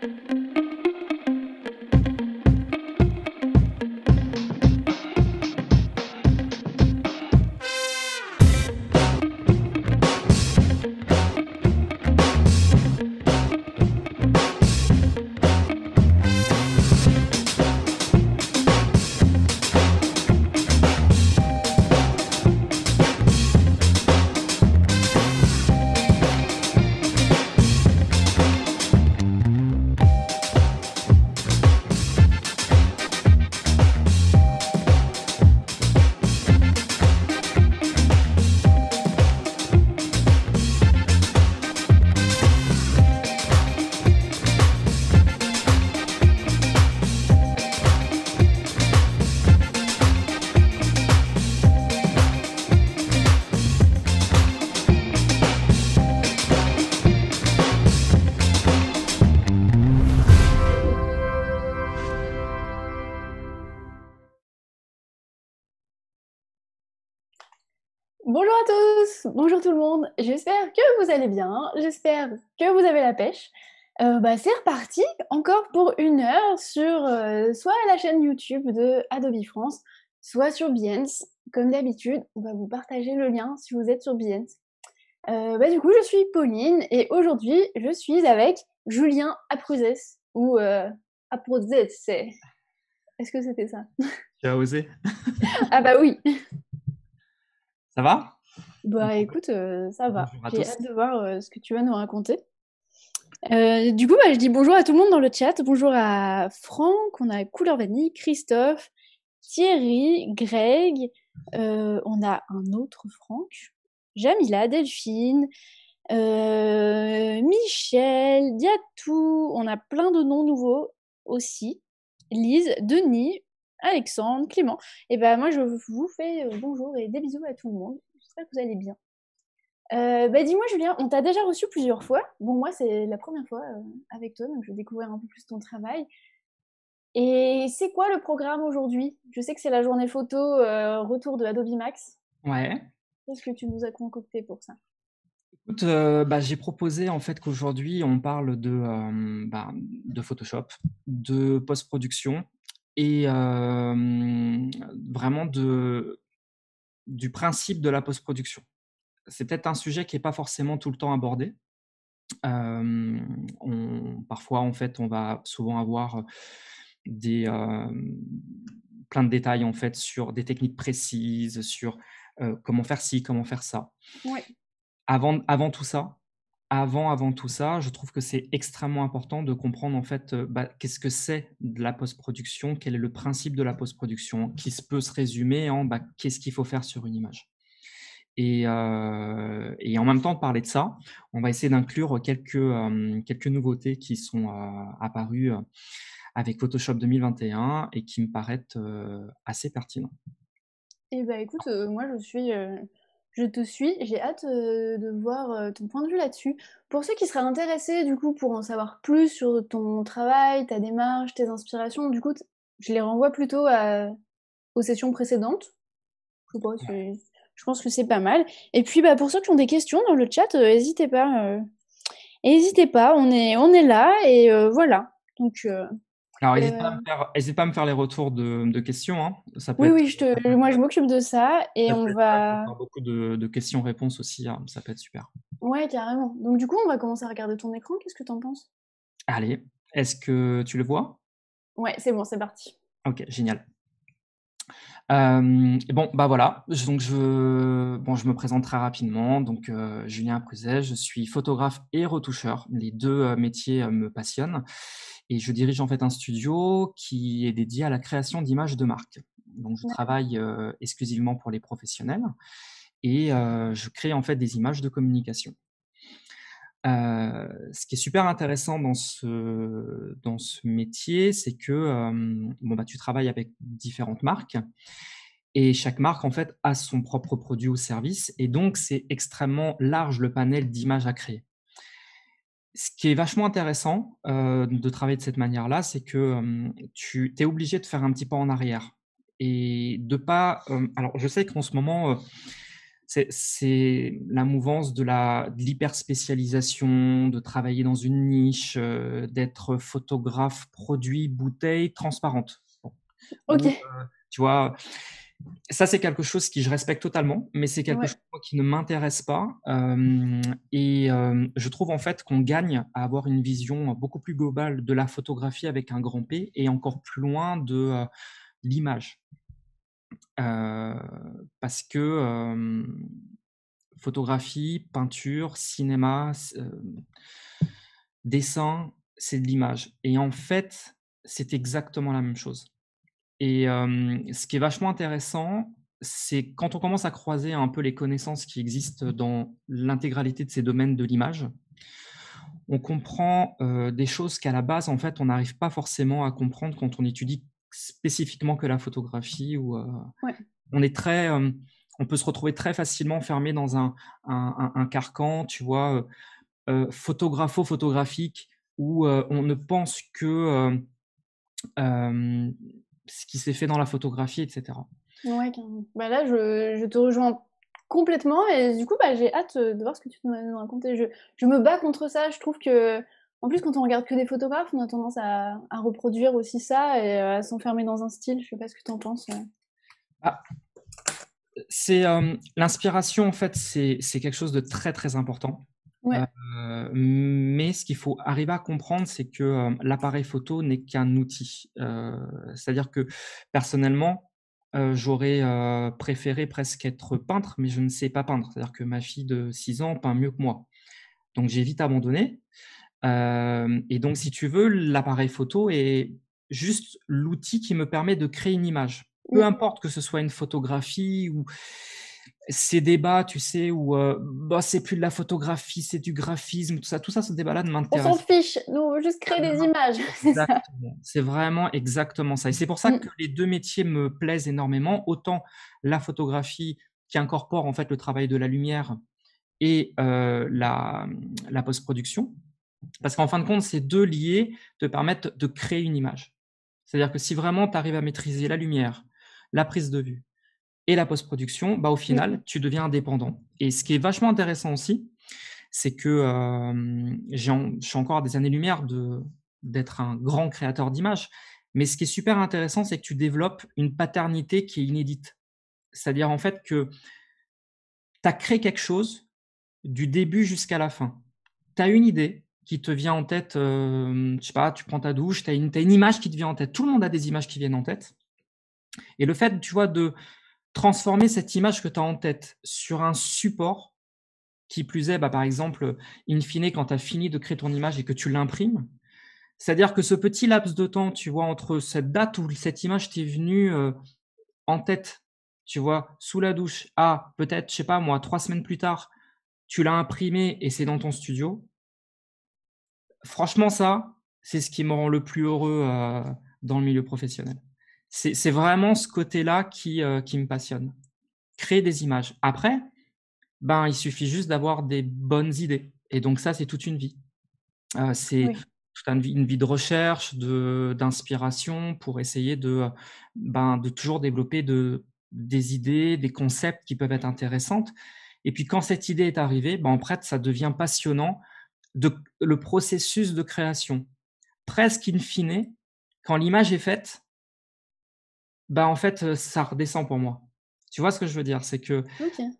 thank you j'espère que vous allez bien, j'espère que vous avez la pêche. Euh, bah, c'est reparti encore pour une heure sur euh, soit la chaîne YouTube de Adobe France, soit sur Behance. Comme d'habitude, on va vous partager le lien si vous êtes sur Behance. Euh, bah, du coup, je suis Pauline et aujourd'hui, je suis avec Julien Apruzès ou euh, c'est... Est-ce que c'était ça Tu as osé Ah bah oui Ça va bah écoute, euh, ça va. J'ai hâte de voir euh, ce que tu vas nous raconter. Euh, du coup, bah, je dis bonjour à tout le monde dans le chat. Bonjour à Franck, on a Couleur Vanille, Christophe, Thierry, Greg, on a un autre Franck, Jamila, Delphine, Michel, Diatou, on a plein de noms nouveaux aussi. Lise, Denis, Alexandre, Clément. Et ben bah, moi je vous fais bonjour et des bisous à tout le monde que vous allez bien. Euh, bah, dis-moi Julien, on t'a déjà reçu plusieurs fois. Bon moi c'est la première fois euh, avec toi, donc je vais découvrir un peu plus ton travail. Et c'est quoi le programme aujourd'hui Je sais que c'est la journée photo euh, retour de Adobe Max. Ouais. Qu'est-ce que tu nous as concocté pour ça Écoute, bah, j'ai proposé en fait qu'aujourd'hui on parle de, bah, de Photoshop, de post-production et vraiment de du principe de la post-production. C'est peut-être un sujet qui n'est pas forcément tout le temps abordé. parfois, en fait, on va souvent avoir des, plein de détails en fait sur des techniques précises, sur comment faire ci, comment faire ça. Avant, avant tout ça, avant, avant tout ça, je trouve que c'est extrêmement important de comprendre en fait euh, bah, qu'est-ce que c'est de la post-production, quel est le principe de la post-production, qui peut se résumer en bah, qu'est-ce qu'il faut faire sur une image. Et, euh, et, en même temps, de parler de ça, on va essayer d'inclure quelques, euh, quelques nouveautés qui sont apparues avec Photoshop 2021 et qui me paraissent assez pertinentes. Eh bien, écoute, moi, je suis je te suis. J'ai hâte euh, de voir euh, ton point de vue là-dessus. Pour ceux qui seraient intéressés, du coup, pour en savoir plus sur ton travail, ta démarche, tes inspirations, du coup, je les renvoie plutôt à... aux sessions précédentes. Je, pense que c'est pas mal. Et puis, bah, pour ceux qui ont des questions dans le chat, euh, n'hésitez pas. N'hésitez pas, on est, on est là et voilà. Donc, alors, euh, n'hésite pas, à me faire les retours de, questions. Hein. Ça peut oui, oui, je moi je m'occupe de ça et on va. beaucoup de, questions-réponses aussi, hein. ça peut être super. Ouais, carrément. Donc, du coup, on va commencer à regarder ton écran. Qu'est-ce que tu en penses Allez, est-ce que tu le vois Ouais, c'est bon, c'est parti. Ok, génial. Euh, bon, bah voilà. Je, donc je, bon, je me présente très rapidement. Donc euh, Julien Pruzet, je suis photographe et retoucheur. Les deux euh, métiers me passionnent et je dirige en fait un studio qui est dédié à la création d'images de marque. Donc je travaille exclusivement pour les professionnels et je crée en fait des images de communication ce qui est super intéressant dans ce, dans ce métier, c'est que bon, bah, tu travailles avec différentes marques et chaque marque en fait a son propre produit ou service et donc c'est extrêmement large le panel d'images à créer. Ce qui est vachement intéressant de travailler de cette manière-là, c'est que tu es obligé de faire un petit pas en arrière et de pas. alors je sais qu'en ce moment c'est la mouvance de l'hyperspécialisation, de, travailler dans une niche, euh, d'être photographe, produit, bouteille, transparente. Ok. Euh, tu vois, ça c'est quelque chose qui je respecte totalement, mais c'est quelque chose qui ne m'intéresse pas. Euh, et je trouve en fait qu'on gagne à avoir une vision beaucoup plus globale de la photographie avec un grand P et encore plus loin de l'image parce que photographie, peinture, cinéma, dessin, c'est de l'image. Et en fait, c'est exactement la même chose. Et ce qui est vachement intéressant, c'est quand on commence à croiser un peu les connaissances qui existent dans l'intégralité de ces domaines de l'image, on comprend des choses qu'à la base, en fait, on n'arrive pas forcément à comprendre quand on étudie spécifiquement que la photographie ou euh, on est très euh, on peut se retrouver très facilement enfermé dans un, un, carcan, tu vois, euh, photographo-photographique, où on ne pense que ce qui s'est fait dans la photographie, etc. Ouais, bah là, je, je, te rejoins complètement et du coup, bah, j'ai hâte de voir ce que tu vas nous raconter. Je, je, me bats contre ça, je trouve que en plus, quand on regarde que des photographes, on a tendance à, reproduire aussi ça et euh, à s'enfermer dans un style. Je sais pas ce que tu en penses. Euh. Ah. C'est euh, l'inspiration, en fait, c'est quelque chose de très très important. mais ce qu'il faut arriver à comprendre, c'est que l'appareil photo n'est qu'un outil. C'est-à-dire que personnellement, j'aurais préféré presque être peintre, mais je ne sais pas peindre. C'est-à-dire que ma fille de 6 ans peint mieux que moi. Donc j'ai vite abandonné et donc, si tu veux, l'appareil photo est juste l'outil qui me permet de créer une image. Peu mmh. importe que ce soit une photographie ou ces débats, tu sais, où bah, c'est plus de la photographie, c'est du graphisme, tout ça, tout ça, ce débat-là ne m'intéresse On s'en fiche, nous, on veut juste créer des images. C'est vraiment exactement ça. Et c'est pour ça mmh. que les deux métiers me plaisent énormément, autant la photographie qui incorpore en fait le travail de la lumière et la post-production, parce qu'en fin de compte, ces deux liés te permettent de créer une image. C'est-à-dire que si vraiment tu arrives à maîtriser la lumière, la prise de vue et la post-production, bah, au final, mhm. tu deviens indépendant. Et ce qui est vachement intéressant aussi, c'est que euh, j'ai je suis encore à des années-lumière de, d'être un grand créateur d'images. Mais ce qui est super intéressant, c'est que tu développes une paternité qui est inédite. C'est-à-dire en fait que tu as créé quelque chose du début jusqu'à la fin. Tu as une idée, qui te vient en tête, euh, je sais pas, tu prends ta douche, tu as, une, image qui te vient en tête. Tout le monde a des images qui viennent en tête. Et le fait, tu vois, de transformer cette image que tu as en tête sur un support, qui plus est, bah, par exemple, in fine, quand tu as fini de créer ton image et que tu l'imprimes, c'est-à-dire que ce petit laps de temps, tu vois, entre cette date où cette image t'est venue euh, en tête, tu vois, sous la douche, à peut-être, je sais pas moi, trois semaines plus tard, tu l'as imprimée et c'est dans ton studio, franchement, ça, c'est ce qui me rend le plus heureux euh, dans le milieu professionnel. C'est vraiment ce côté-là qui, euh, qui me passionne. Créer des images. Après, ben, il suffit juste d'avoir des bonnes idées. Et donc ça, c'est toute une vie. Euh, c'est toute une vie, de recherche, d'inspiration pour essayer de, ben, de toujours développer de, des idées, des concepts qui peuvent être intéressantes. Et puis quand cette idée est arrivée, ben, en fait, ça devient passionnant de, le processus de création. Presque in fine, quand l'image est faite, bah en fait, euh, ça redescend pour moi. Tu vois ce que je veux dire C'est que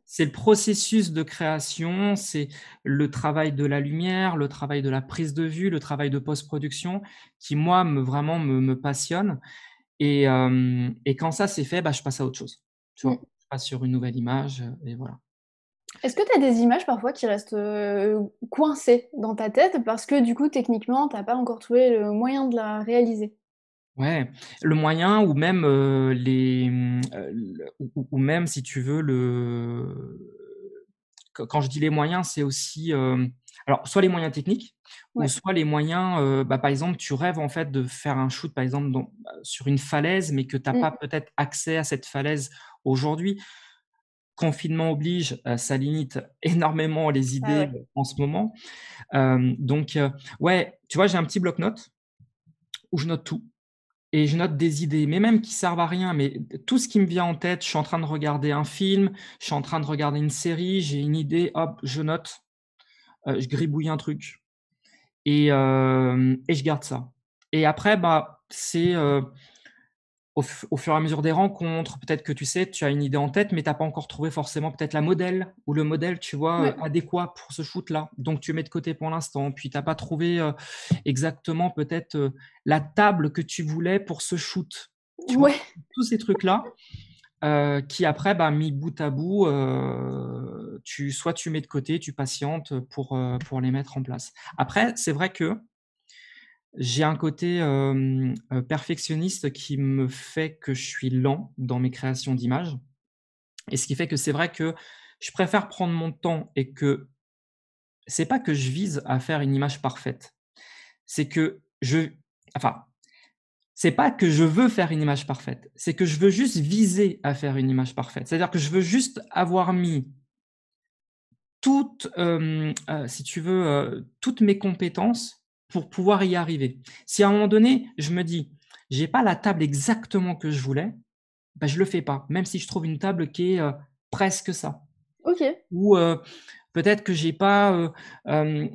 c'est le processus de création, c'est le travail de la lumière, le travail de la prise de vue, le travail de post-production qui, moi, me, vraiment me, passionne. Et, euh, et, quand ça, c'est fait, bah, je passe à autre chose. Mm. je passe sur une nouvelle image euh, et voilà. Est-ce que tu as des images parfois qui restent euh, coincées dans ta tête parce que du coup, techniquement, tu n'as pas encore trouvé le moyen de la réaliser Ouais, le moyen ou même euh, les euh, ou, même si tu veux le quand je dis les moyens, c'est aussi alors soit les moyens techniques ou soit les moyens bah, par exemple, tu rêves en fait de faire un shoot par exemple sur une falaise mais que tu n'as mmh. pas peut-être accès à cette falaise aujourd'hui confinement oblige, euh, ça limite énormément les ah idées euh, en ce moment. Euh, donc, ouais, tu vois, j'ai un petit bloc-notes où je note tout. Et je note des idées, mais même qui servent à rien, mais tout ce qui me vient en tête, je suis en train de regarder un film, je suis en train de regarder une série, j'ai une idée, hop, je note, je gribouille un truc. Et, je garde ça. Et après, bah, c'est au, fur et à mesure des rencontres, peut-être que tu sais, tu as une idée en tête, mais tu n'as pas encore trouvé forcément peut-être la modèle ou le modèle, tu vois, euh, adéquat pour ce shoot-là. Donc tu mets de côté pour l'instant, puis tu n'as pas trouvé euh, exactement peut-être euh, la table que tu voulais pour ce shoot. tous ces trucs-là. qui après, bah, mis bout à bout, tu, soit tu mets de côté, tu patientes pour, pour les mettre en place. Après, c'est vrai que j'ai un côté euh, perfectionniste qui me fait que je suis lent dans mes créations d'images. Et ce qui fait que c'est vrai que je préfère prendre mon temps et que c'est pas que je vise à faire une image parfaite. C'est que je. Enfin, c'est pas que je veux faire une image parfaite. C'est que je veux juste viser à faire une image parfaite. C'est-à-dire que je veux juste avoir mis toutes, euh, si tu veux, toutes mes compétences pour pouvoir y arriver. Si à un moment donné, je me dis, j'ai pas la table exactement que je voulais, je bah, je le fais pas, même si je trouve une table qui est euh, presque ça. Ok. Ou euh, peut-être que j'ai pas euh,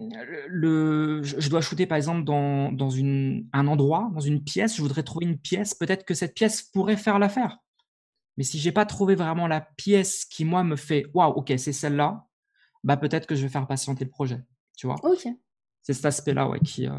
le, je dois shooter par exemple dans, dans une, un endroit, dans une pièce, je voudrais trouver une pièce, peut-être que cette pièce pourrait faire l'affaire. Mais si j'ai pas trouvé vraiment la pièce qui moi me fait, waouh, ok, c'est celle-là, bah, peut-être que je vais faire patienter le projet, tu vois. Ok c'est cet aspect-là ouais, qui, euh,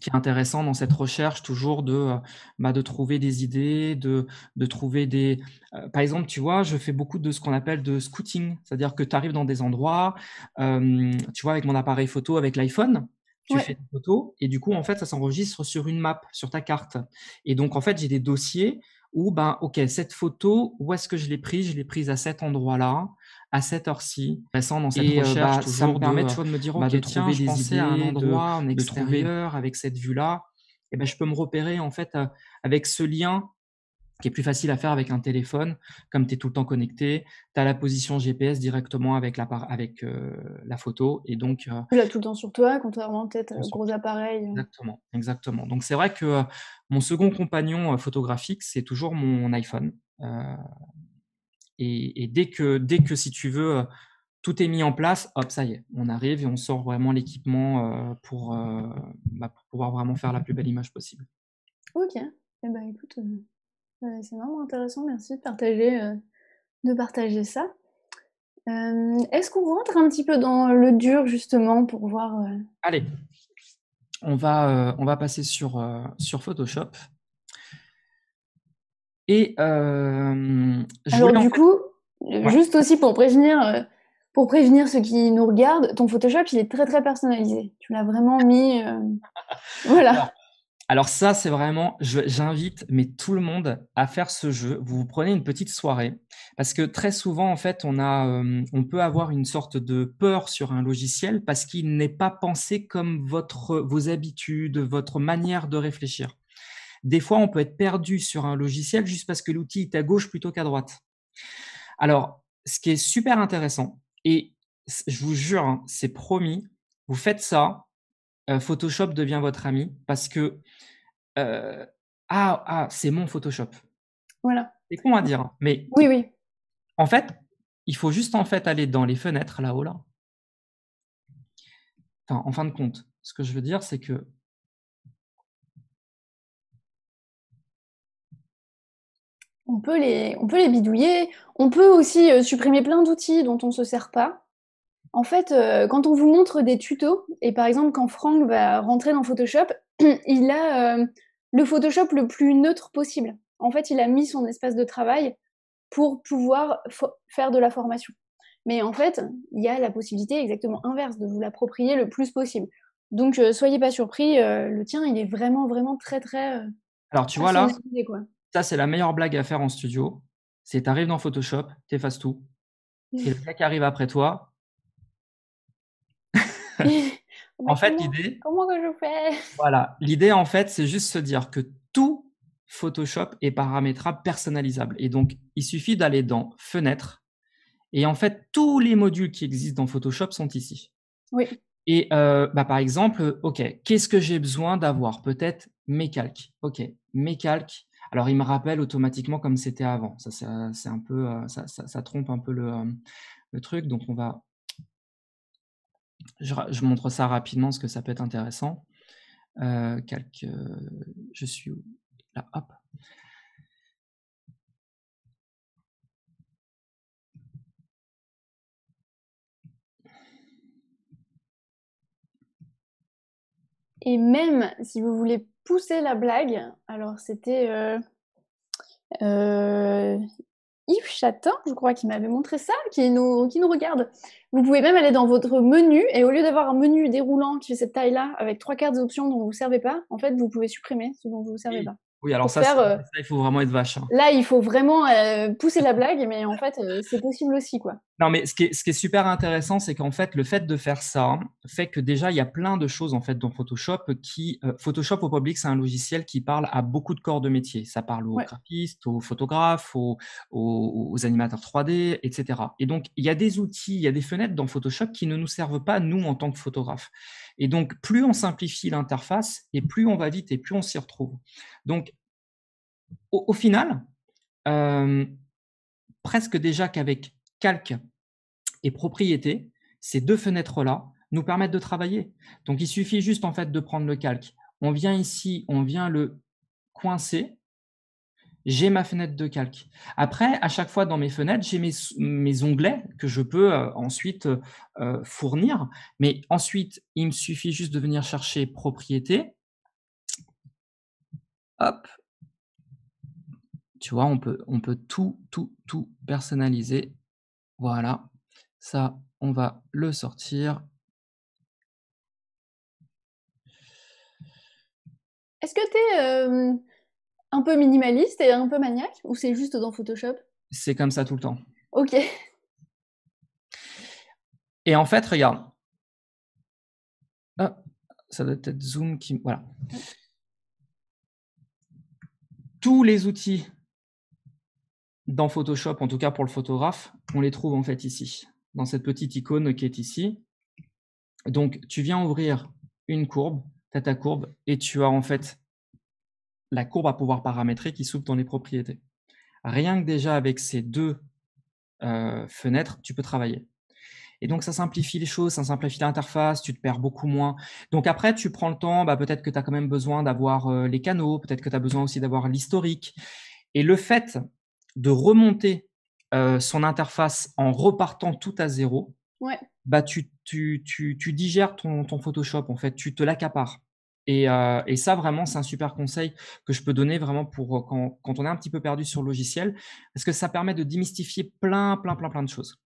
qui est intéressant dans cette recherche toujours de, euh, bah, de trouver des idées, de, trouver des... Euh, par exemple, tu vois, je fais beaucoup de ce qu'on appelle de scouting, c'est-à-dire que tu arrives dans des endroits, tu vois, avec mon appareil photo, avec l'iPhone, tu fais des photos et du coup, en fait, ça s'enregistre sur une map, sur ta carte. Et donc, en fait, j'ai des dossiers où, ben, OK, cette photo, où est-ce que je l'ai prise Je l'ai prise à cet endroit-là à cette heure-ci, passant dans cette euh, recherche, bah, ça me permet de, de me dire, bah, ok, tiens, je pensais à un endroit en extérieur avec cette vue-là, et ben je peux me repérer en fait euh, avec ce lien qui est plus facile à faire avec un téléphone, comme tu es tout le temps connecté, tu as la position GPS directement avec la, avec, euh, la photo. Et donc, tu l'as tout le temps sur toi, contrairement peut-être à gros appareil. Exactement, exactement. Donc c'est vrai que mon second compagnon photographique, c'est toujours mon iPhone. Et, dès, que, dès que, si tu veux, euh, tout est mis en place, hop, ça y est, on arrive et on sort vraiment l'équipement euh, euh, bah, pour, pouvoir vraiment faire la plus belle image possible. Ok, eh ben, écoute, c'est vraiment intéressant, merci de partager, de partager ça. Est-ce qu'on rentre un petit peu dans le dur justement pour voir Allez, on va, on va passer sur, sur Photoshop. Et euh, Alors, du coup, juste aussi pour prévenir, euh, pour prévenir ceux qui nous regardent, ton Photoshop, il est très très personnalisé. Tu l'as vraiment mis. Euh, voilà. Alors, ça, c'est vraiment, j'invite, mais tout le monde à faire ce jeu. Vous vous prenez une petite soirée, parce que très souvent, en fait, on a, on peut avoir une sorte de peur sur un logiciel parce qu'il n'est pas pensé comme votre, vos habitudes, votre manière de réfléchir. Des fois, on peut être perdu sur un logiciel juste parce que l'outil est à gauche plutôt qu'à droite. Alors, ce qui est super intéressant, et je vous jure, hein, c'est promis, vous faites ça, euh, Photoshop devient votre ami parce que euh, ah, ah c'est mon Photoshop. Voilà. C'est con à dire, hein, mais oui, oui. En fait, il faut juste en fait aller dans les fenêtres là-haut là. Enfin, en fin de compte, ce que je veux dire, c'est que on peut les, on peut les bidouiller. On peut aussi euh, supprimer plein d'outils dont on ne se sert pas. En fait, euh, quand on vous montre des tutos, et par exemple quand Franck va rentrer dans Photoshop, il a euh, le Photoshop le plus neutre possible. En fait, il a mis son espace de travail pour pouvoir faire de la formation. Mais en fait, il y a la possibilité exactement inverse de vous l'approprier le plus possible. Donc, soyez pas surpris, le tien, il est vraiment, vraiment très, très... Alors, tu vois là, c'est la meilleure blague à faire en studio. C'est t'arrives dans Photoshop, t'effaces tout. Et le gars qui arrive après toi. en fait, l'idée. Comment que je fais Voilà. L'idée, en fait, c'est juste se dire que tout Photoshop est paramétrable, personnalisable. Et donc, il suffit d'aller dans Fenêtre. Et en fait, tous les modules qui existent dans Photoshop sont ici. Oui. Et euh, bah, par exemple, OK, qu'est-ce que j'ai besoin d'avoir Peut-être mes calques. OK, mes calques, alors, il me rappelle automatiquement comme c'était avant. Ça, c'est un peu, euh, ça, trompe un peu euh, le, truc. Donc, on va. Je, montre ça rapidement parce que ça peut être intéressant. Euh, je suis là, hop. Et même si vous voulez Pousser la blague. Alors, c'était euh, euh, Yves Chatin, je crois, qui m'avait montré ça, qui nous, qui nous regarde. Vous pouvez même aller dans votre menu, et au lieu d'avoir un menu déroulant qui fait cette taille-là, avec trois quarts d'options dont vous ne vous servez pas, en fait, vous pouvez supprimer ce dont vous ne vous servez pas. Oui, alors euh, ça, il faut vraiment être vache. Hein. Là, il faut vraiment euh, pousser la blague, mais en fait, euh, c'est possible aussi. quoi. Non, mais ce qui est, super intéressant, c'est qu'en fait, le fait de faire ça fait que déjà, il y a plein de choses en fait dans Photoshop qui. Photoshop au public, c'est un logiciel qui parle à beaucoup de corps de métier. Ça parle aux graphistes, aux photographes, aux, aux, animateurs 3D, etc. Et donc, il y a des outils, il y a des fenêtres dans Photoshop qui ne nous servent pas, nous, en tant que photographes. Et donc, plus on simplifie l'interface, et plus on va vite, et plus on s'y retrouve. Donc, au, final, euh, presque déjà qu'avec calque et propriété, ces deux fenêtres-là nous permettent de travailler. Donc, il suffit juste en fait de prendre le calque. On vient ici, on vient le coincer j'ai ma fenêtre de calque. Après, à chaque fois dans mes fenêtres, j'ai mes, onglets que je peux euh, ensuite euh, euh, fournir. Mais ensuite, il me suffit juste de venir chercher propriété. Hop. Tu vois, on peut, on peut tout, tout, tout personnaliser. Voilà. Ça, on va le sortir. Est-ce que tu es un peu minimaliste et un peu maniaque Ou c'est juste dans Photoshop C'est comme ça tout le temps. Ok. Et en fait, regarde. Ah, ça doit être Zoom qui. Voilà. Tous les outils dans Photoshop, en tout cas pour le photographe, on les trouve en fait ici, dans cette petite icône qui est ici. Donc, tu viens ouvrir une courbe, tu as ta courbe et tu as en fait la courbe à pouvoir paramétrer qui s'ouvre dans les propriétés. Rien que déjà avec ces deux euh, fenêtres, tu peux travailler. Et donc, ça simplifie les choses, ça simplifie l'interface, tu te perds beaucoup moins. Donc, après, tu prends le temps, bah, peut-être que tu as quand même besoin d'avoir euh, les canaux, peut-être que tu as besoin aussi d'avoir l'historique. Et le fait de remonter euh, son interface en repartant tout à zéro, ouais. bah, tu, digères ton, ton Photoshop, en fait, tu te l'accapares. Euh, et, ça, vraiment, c'est un super conseil que je peux donner vraiment pour euh, quand, on est un petit peu perdu sur le logiciel, parce que ça permet de démystifier plein, plein, plein, plein de choses.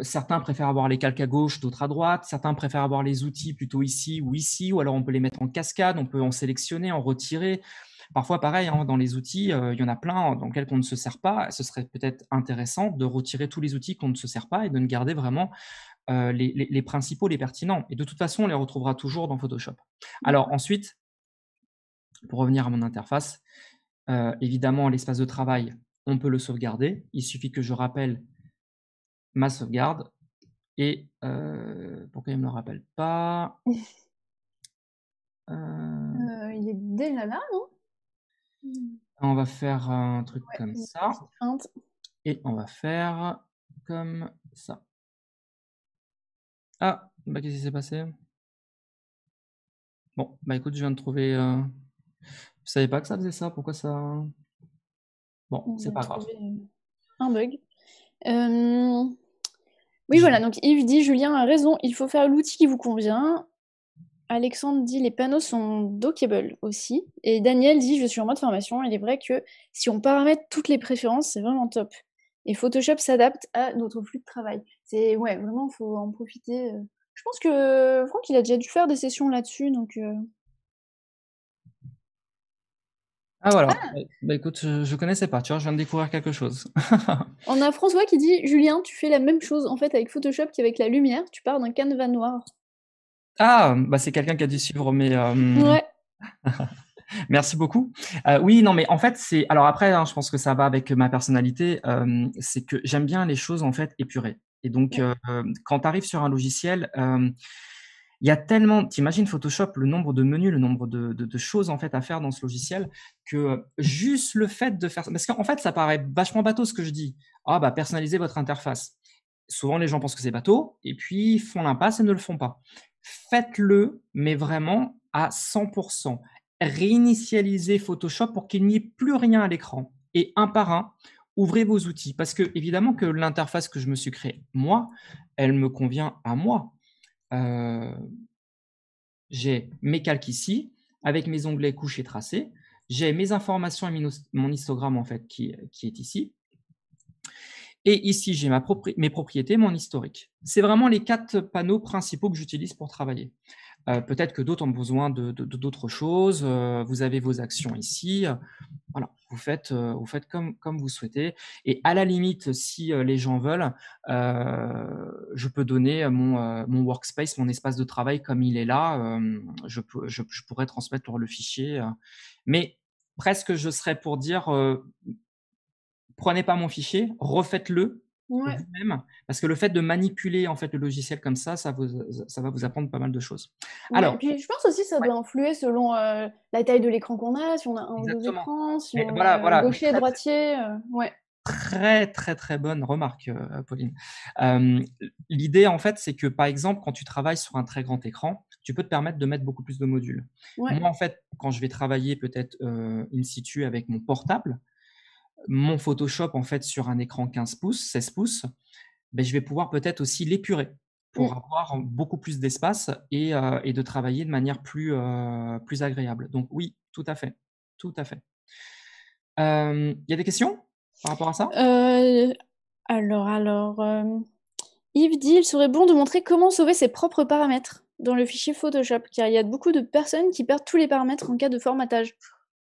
certains préfèrent avoir les calques à gauche, d'autres à droite. Certains préfèrent avoir les outils plutôt ici ou ici, ou alors on peut les mettre en cascade, on peut en sélectionner, en retirer. Parfois, pareil, hein, dans les outils, euh, il y en a plein dans lesquels on ne se sert pas. Ce serait peut-être intéressant de retirer tous les outils qu'on ne se sert pas et de ne garder vraiment euh, les, principaux, les pertinents. Et de toute façon, on les retrouvera toujours dans Photoshop. Mmh. Alors ensuite, pour revenir à mon interface, euh, évidemment, l'espace de travail, on peut le sauvegarder. Il suffit que je rappelle ma sauvegarde. Et euh, pourquoi il ne me le rappelle pas Il est déjà là, non On va faire un truc comme ça. Et on va faire comme ça. Ah, bah qu'est-ce qui s'est passé Bon, bah écoute, je viens de trouver. Euh... Je savais pas que ça faisait ça. Pourquoi ça Bon, c'est pas grave. Euh, un bug. Oui, voilà. Donc Yves dit Julien a raison. Il faut faire l'outil qui vous convient. Alexandre dit les panneaux sont dockable aussi. Et Daniel dit je suis en mode formation. Il est vrai que si on paramètre toutes les préférences, c'est vraiment top. Et Photoshop s'adapte à notre flux de travail. C'est ouais, vraiment, faut en profiter. Euh. Je pense que Franck, il a déjà dû faire des sessions là-dessus, donc. Euh. Ah voilà. Ah. Bah, bah écoute, euh, je, connaissais pas. je viens de découvrir quelque chose. On a François qui dit Julien, tu fais la même chose en fait avec Photoshop qu'avec la lumière. Tu pars d'un canevas noir. Ah bah c'est quelqu'un qui a dû suivre mes. Ouais. Merci beaucoup. Euh, oui, non, mais en fait, c'est. Alors après, hein, je pense que ça va avec ma personnalité. Euh, c'est que j'aime bien les choses en fait épurées. Et donc, euh, quand tu arrives sur un logiciel, il y a tellement. T'imagines Photoshop, le nombre de menus, le nombre de, choses en fait à faire dans ce logiciel, que juste le fait de faire. Parce qu'en fait, ça paraît vachement bateau ce que je dis. Ah bah personnaliser votre interface. Souvent, les gens pensent que c'est bateau et puis font l'impasse et ne le font pas. Faites-le, mais vraiment à 100% réinitialiser Photoshop pour qu'il n'y ait plus rien à l'écran. Et un par un, ouvrez vos outils. Parce que évidemment que l'interface que je me suis créée, moi, elle me convient à moi. Euh, j'ai mes calques ici, avec mes onglets Couches et Tracés. J'ai mes informations et mon histogramme en fait qui, est ici. Et ici, j'ai mes propriétés, mon historique. C'est vraiment les quatre panneaux principaux que j'utilise pour travailler. Euh, peut-être que d'autres ont besoin de d'autres choses. Euh, vous avez vos actions ici. Voilà, vous faites, euh, vous faites comme, vous souhaitez. Et à la limite, si les gens veulent, je peux donner mon, workspace, mon espace de travail comme il est là. Je, je, je, pourrais transmettre le fichier. Mais presque, je serais pour dire, prenez pas mon fichier, refaites-le même, parce que le fait de manipuler en fait le logiciel comme ça, ça, vous, ça va vous apprendre pas mal de choses. Alors, et puis je pense aussi que ça doit influer selon euh, la taille de l'écran qu'on a, si on a un ou deux écrans, si on voilà, est euh, voilà. gaucher, droitier. Euh, ouais. Très très très bonne remarque, Pauline. L'idée en fait, c'est que par exemple, quand tu travailles sur un très grand écran, tu peux te permettre de mettre beaucoup plus de modules. Moi en fait, quand je vais travailler peut-être in situ avec mon portable, mon Photoshop en fait sur un écran 15 pouces, 16 pouces, ben, je vais pouvoir peut-être aussi l'épurer pour mmh. avoir beaucoup plus d'espace euh, et, de travailler de manière plus, euh, plus agréable. Donc oui, tout à fait. Tout à fait. Il y a des questions par rapport à ça euh, Alors, alors, Yves dit, il serait bon de montrer comment sauver ses propres paramètres dans le fichier Photoshop, car il y a beaucoup de personnes qui perdent tous les paramètres en cas de formatage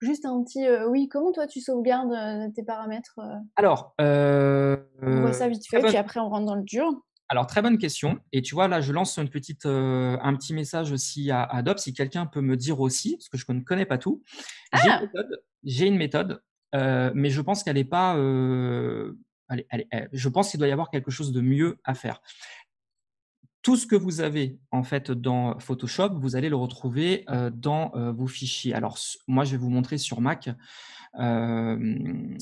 juste un petit euh, oui, comment toi tu sauvegardes euh, tes paramètres euh Alors, on voit ça vite fait, et puis après on rentre dans le dur. Alors, très bonne question. Et tu vois, là, je lance une petite, un petit message aussi à, Adobe, si quelqu'un peut me dire aussi, parce que je ne connais pas tout. Ah j'ai une méthode, mais je pense qu'elle n'est pas. allez. je pense qu'il doit y avoir quelque chose de mieux à faire tout ce que vous avez en fait dans Photoshop, vous allez le retrouver euh, dans euh, vos fichiers. Alors moi, je vais vous montrer sur Mac, euh,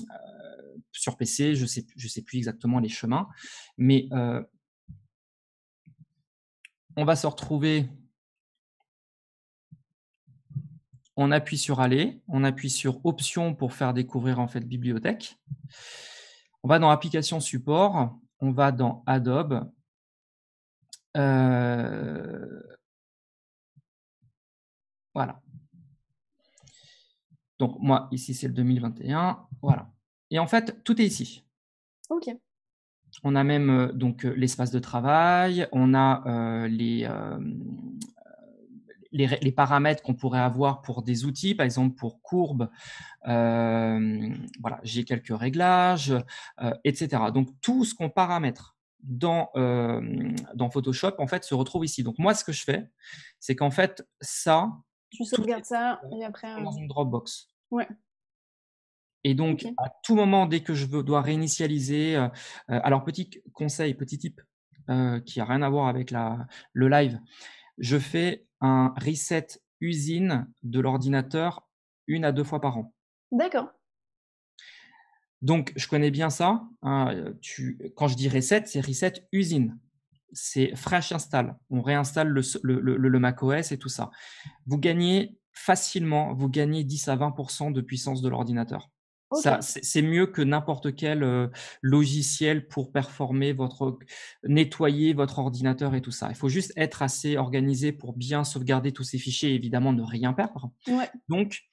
sur PC, je sais sais plus exactement les chemins, mais on va se retrouver. On appuie sur aller, on appuie sur options pour faire découvrir en fait bibliothèque. On va dans application support, on va dans Adobe, voilà. Donc moi, ici, c'est le 2021. Voilà. Et en fait, tout est ici. OK. On a même donc l'espace de travail, on a les, les, les, paramètres qu'on pourrait avoir pour des outils, par exemple pour courbe. voilà, j'ai quelques réglages, etc. Donc tout ce qu'on paramètre euh, dans, Photoshop, en fait, se retrouve ici. Donc, moi, ce que je fais, c'est qu'en fait, ça. tu sauvegardes ça et après. Dans une Dropbox. Ouais. Et donc, à tout moment, dès que je veux, dois réinitialiser. Euh, euh, alors, petit conseil, petit tip qui a rien à voir avec la, le live. Je fais un reset usine de l'ordinateur une à deux fois par an. D'accord. Donc, je connais bien ça. Hein, quand je dis reset, c'est reset usine. C'est fresh install. On réinstalle le, le, macOS et tout ça. Vous gagnez facilement, vous gagnez 10 à 20 de puissance de l'ordinateur. C'est mieux que n'importe quel euh, logiciel pour performer votre, nettoyer votre ordinateur et tout ça. Il faut juste être assez organisé pour bien sauvegarder tous ces fichiers et évidemment ne rien perdre. Donc,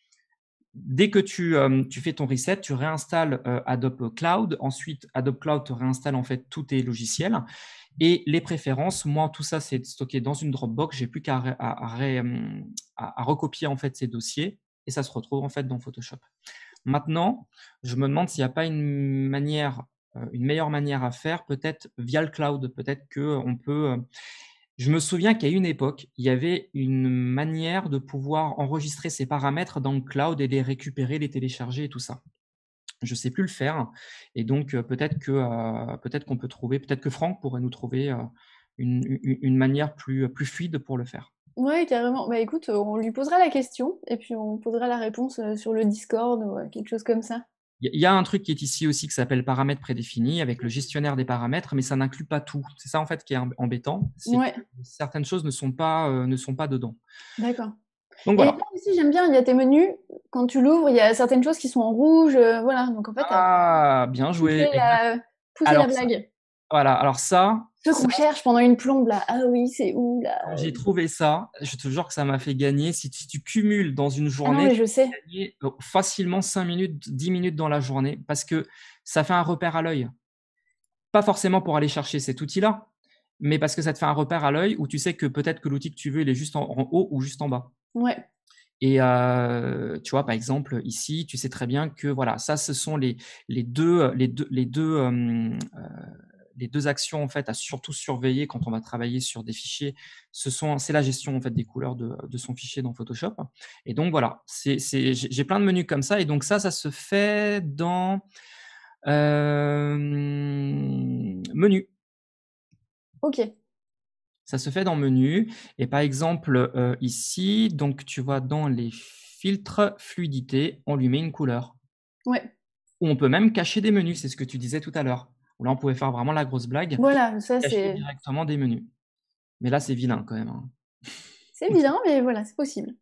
dès que euh, tu, fais ton reset, tu réinstalles euh, Adobe Cloud. Ensuite, Adobe Cloud te réinstalle en fait tous tes logiciels. Et les préférences, moi, tout ça, c'est stocké dans une Dropbox. J'ai plus qu'à euh, à, recopier en fait ces dossiers et ça se retrouve en fait dans Photoshop. Maintenant, je me demande s'il n'y a pas une manière, une meilleure manière à faire, peut-être via le cloud. Peut-être qu'on On peut je me souviens qu'à une époque, il y avait une manière de pouvoir enregistrer ces paramètres dans le cloud et les récupérer, les télécharger et tout ça. Je ne sais plus le faire. Et donc, euh, peut-être que euh, peut-être qu'on peut trouver, peut-être que Franck pourrait nous trouver euh, une, manière plus, fluide pour le faire. Oui, carrément. Bah écoute, on lui posera la question et puis on posera la réponse sur le Discord ou quelque chose comme ça. Il y a un truc qui est ici aussi qui s'appelle paramètres prédéfinis avec le gestionnaire des paramètres, mais ça n'inclut pas tout. C'est ça en fait qui est embêtant. certaines choses ne sont pas, euh, ne sont pas dedans. D'accord. Donc, voilà. Et moi aussi, j'aime bien, il y a tes menus. Quand tu l'ouvres, il y a certaines choses qui sont en rouge. Euh, voilà, donc en fait. Ah, bien joué. Pousser la, pousser la blague. voilà, alors ça, ce qu'on cherche pendant une plombe, là. Ah oui, c'est où, là J'ai trouvé ça. Je te jure que ça m'a fait gagner. Si tu, cumules dans une ah journée, tu sais. Euh, facilement 5 minutes, 10 minutes dans la journée parce que ça fait un repère à l'œil. Pas forcément pour aller chercher cet outil-là, mais parce que ça te fait un repère à l'œil où tu sais que peut-être que l'outil que tu veux, il est juste en, haut ou juste en bas. Ouais. Et euh, tu vois, par exemple, ici, tu sais très bien que voilà, ça, ce sont les, les deux, les deux, les deux euh, les deux actions en fait à surtout surveiller quand on va travailler sur des fichiers, ce sont c'est la gestion en fait des couleurs de, son fichier dans Photoshop. Et donc voilà, j'ai plein de menus comme ça. Et donc ça, ça se fait dans euh, menu. Ok. Ça se fait dans menu. Et par exemple euh, ici, donc tu vois dans les filtres fluidité, on lui met une couleur. Ouais. Ou on peut même cacher des menus, c'est ce que tu disais tout à l'heure là on pouvait faire vraiment la grosse blague. Voilà, ça c'est directement des menus. Mais là c'est vilain quand même. Hein. C'est vilain, mais voilà, c'est possible.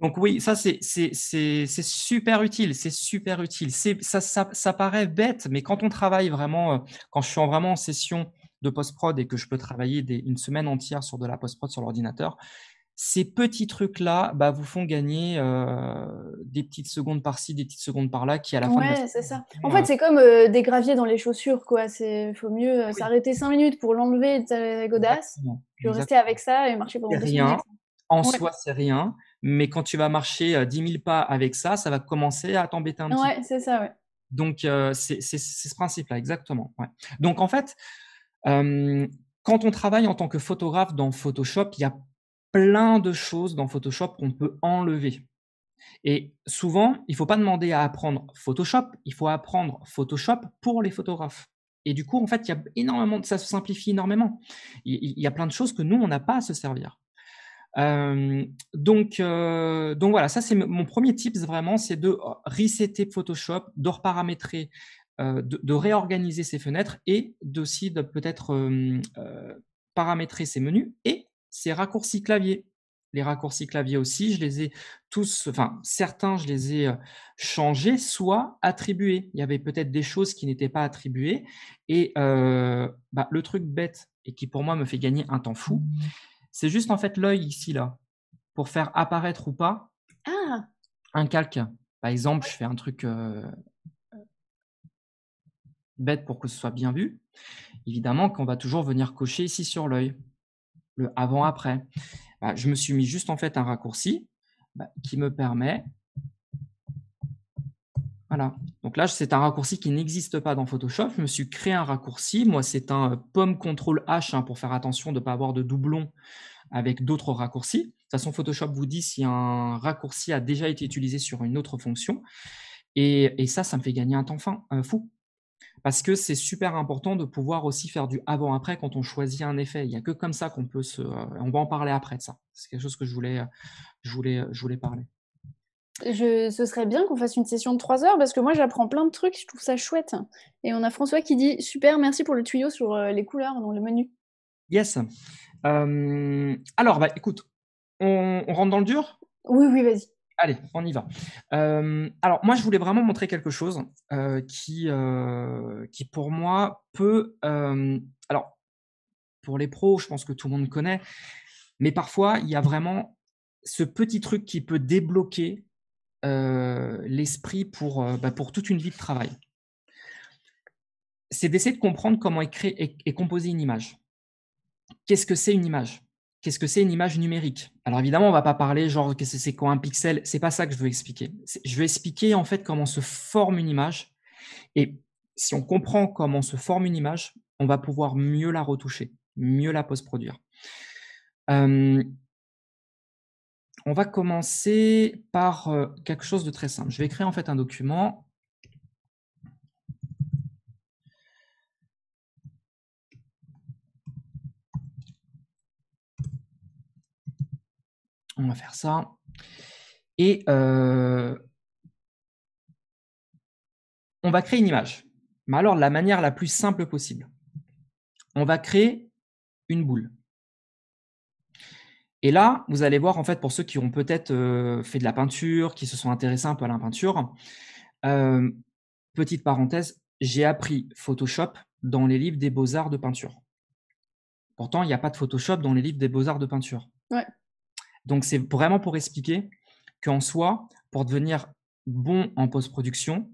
Donc oui, ça c'est super utile, c'est super utile. Ça, ça, ça, paraît bête, mais quand on travaille vraiment, euh, quand je suis vraiment en session de post-prod et que je peux travailler une semaine entière sur de la post-prod sur l'ordinateur, ces petits trucs-là bah, vous font gagner euh, des petites secondes par-ci, des petites secondes par-là, qui à la fin. Ouais, c'est ça. Euh, en fait, c'est comme euh, des graviers dans les chaussures, quoi. Il faut mieux s'arrêter cinq minutes pour l'enlever de ta godasse, puis rester avec ça et marcher pendant rien. minutes. En soi, c'est rien, mais quand tu vas marcher 10 000 pas avec ça, ça va commencer à t'embêter un petit c'est ça, Donc, c'est ce principe-là, exactement. Donc, en fait, quand on travaille en tant que photographe dans Photoshop, il y a plein de choses dans Photoshop qu'on peut enlever. Et souvent, il ne faut pas demander à apprendre Photoshop, il faut apprendre Photoshop pour les photographes. Et du coup, en fait, il y a énormément, ça se simplifie énormément. Il y a plein de choses que nous, on n'a pas à se servir. Euh, donc, euh, donc voilà, ça c'est mon premier tips vraiment, c'est de oh, resetter Photoshop, de reparamétrer, euh, de, réorganiser ses fenêtres et aussi de peut-être paramétrer ses menus et ces raccourcis clavier. Les raccourcis clavier aussi, je les ai tous, enfin certains, je les ai euh, changés, soit attribués. Il y avait peut-être des choses qui n'étaient pas attribuées. Et euh, bah, le truc bête et qui pour moi me fait gagner un temps fou, mmh. c'est juste en fait l'œil ici là pour faire apparaître ou pas ah! un calque. Par exemple, je fais un truc euh, bête pour que ce soit bien vu. Évidemment qu'on va toujours venir cocher ici sur l'œil le avant-après. Bah, je me suis mis juste en fait un raccourci bah, qui me permet. Voilà. Donc là, c'est un raccourci qui n'existe pas dans Photoshop. Je me suis créé un raccourci. Moi, c'est un euh, pomme contrôle H hein, pour faire attention de ne pas avoir de doublons avec d'autres raccourcis. De toute façon, Photoshop vous dit si un raccourci a déjà été utilisé sur une autre fonction. Et, ça, ça me fait gagner un temps fin, euh, fou parce que c'est super important de pouvoir aussi faire du avant-après quand on choisit un effet. Il n'y a que comme ça qu'on peut se. Euh, on va en parler après de ça. C'est quelque chose que je voulais, euh, je voulais, euh, je voulais parler. ce serait bien qu'on fasse une session de trois heures parce que moi j'apprends plein de trucs, je trouve ça chouette. Et on a François qui dit Super, merci pour le tuyau sur les couleurs dans le menu. Yes. alors, bah, écoute, on rentre dans le dur Oui, oui, vas-y. Allez, on y va. Euh, alors, moi, je voulais vraiment montrer quelque chose euh, qui, euh, qui, pour moi, peut. alors, pour les pros, je pense que tout le monde connaît, mais parfois, il y a vraiment ce petit truc qui peut débloquer l'esprit pour, bah, pour toute une vie de travail. C'est d'essayer de comprendre comment est, et composer une image. Qu'est-ce que c'est une image qu'est-ce que c'est une image numérique Alors évidemment, on va pas parler genre que c'est quoi un pixel, c'est pas ça que je veux expliquer. Je veux expliquer en fait comment se forme une image et si on comprend comment se forme une image, on va pouvoir mieux la retoucher, mieux la post-produire. Euh, on va commencer par euh, quelque chose de très simple. Je vais créer en fait un document on va faire ça. Et euh, on va créer une image. Mais alors, de la manière la plus simple possible. On va créer une boule. Et là, vous allez voir, en fait, pour ceux qui ont peut-être euh, fait de la peinture, qui se sont intéressés un peu à la peinture, euh, petite parenthèse, j'ai appris Photoshop dans les livres des beaux-arts de peinture. Pourtant, il n'y a pas de Photoshop dans les livres des beaux-arts de peinture. Donc, c'est vraiment pour expliquer qu'en soi, pour devenir bon en post-production,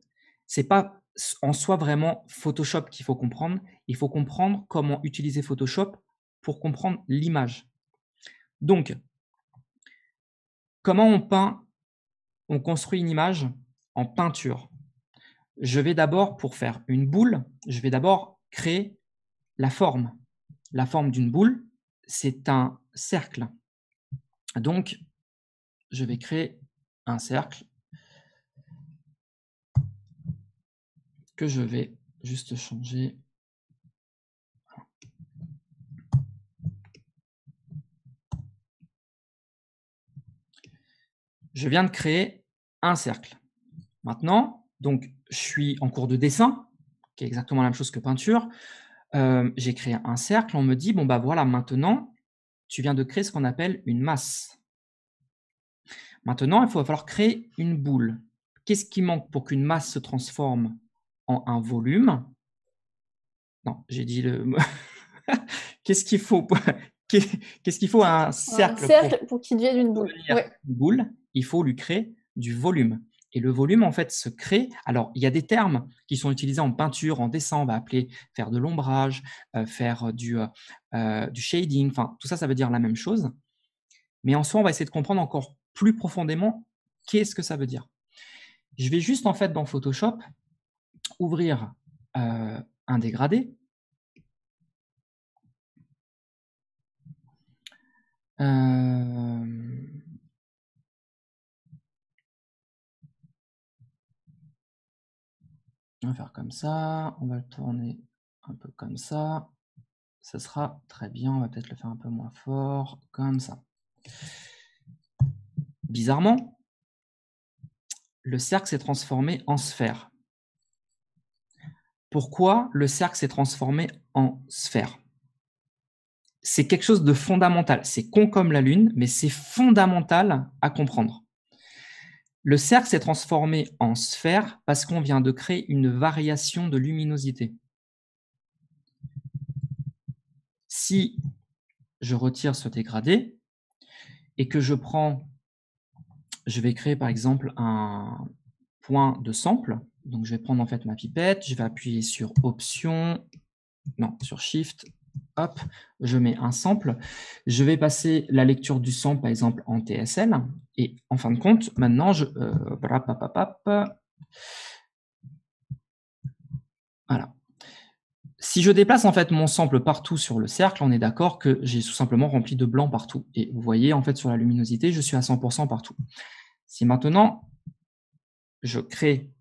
c'est pas en soi vraiment Photoshop qu'il faut comprendre. Il faut comprendre comment utiliser Photoshop pour comprendre l'image. Donc, comment on peint, on construit une image en peinture Je vais d'abord, pour faire une boule, je vais d'abord créer la forme. La forme d'une boule, c'est un cercle. Donc, je vais créer un cercle que je vais juste changer. Je viens de créer un cercle. Maintenant, donc, je suis en cours de dessin, qui est exactement la même chose que peinture. Euh, j'ai créé un cercle. On me dit, bon, bah voilà, maintenant, tu viens de créer ce qu'on appelle une masse. Maintenant, il va falloir créer une boule. Qu'est-ce qui manque pour qu'une masse se transforme en un volume Non, j'ai dit le. Qu'est-ce qu'il faut Qu'est-ce qu'il faut à un cercle, un cercle pour, qu'il devienne une boule. une boule Il faut lui créer du volume et le volume en fait se crée. Alors il y a des termes qui sont utilisés en peinture, en dessin, on va appeler faire de l'ombrage, euh, faire euh, euh, du, shading, enfin tout ça ça veut dire la même chose. Mais en soi on va essayer de comprendre encore plus profondément qu'est-ce que ça veut dire. Je vais juste en fait dans Photoshop ouvrir un dégradé. Euh On va faire comme ça, on va le tourner un peu comme ça. ça sera très bien, on va peut-être le faire un peu moins fort, comme ça. Bizarrement, le cercle s'est transformé en sphère. Pourquoi le cercle s'est transformé en sphère C'est quelque chose de fondamental. C'est con comme la Lune, mais c'est fondamental à comprendre. Le cercle s'est transformé en sphère parce qu'on vient de créer une variation de luminosité. Si je retire ce dégradé et que je prends, je vais créer par exemple un point de sample. Donc je vais prendre en fait ma pipette, je vais appuyer sur Option, non, sur Shift, hop, je mets un sample. Je vais passer la lecture du sample, par exemple, en TSL. Et en fin de compte, maintenant, je... Euh, voilà. Si je déplace en fait mon sample partout sur le cercle, on est d'accord que j'ai tout simplement rempli de blanc partout. Et vous voyez, en fait, sur la luminosité, je suis à 100% partout. Si maintenant, je crée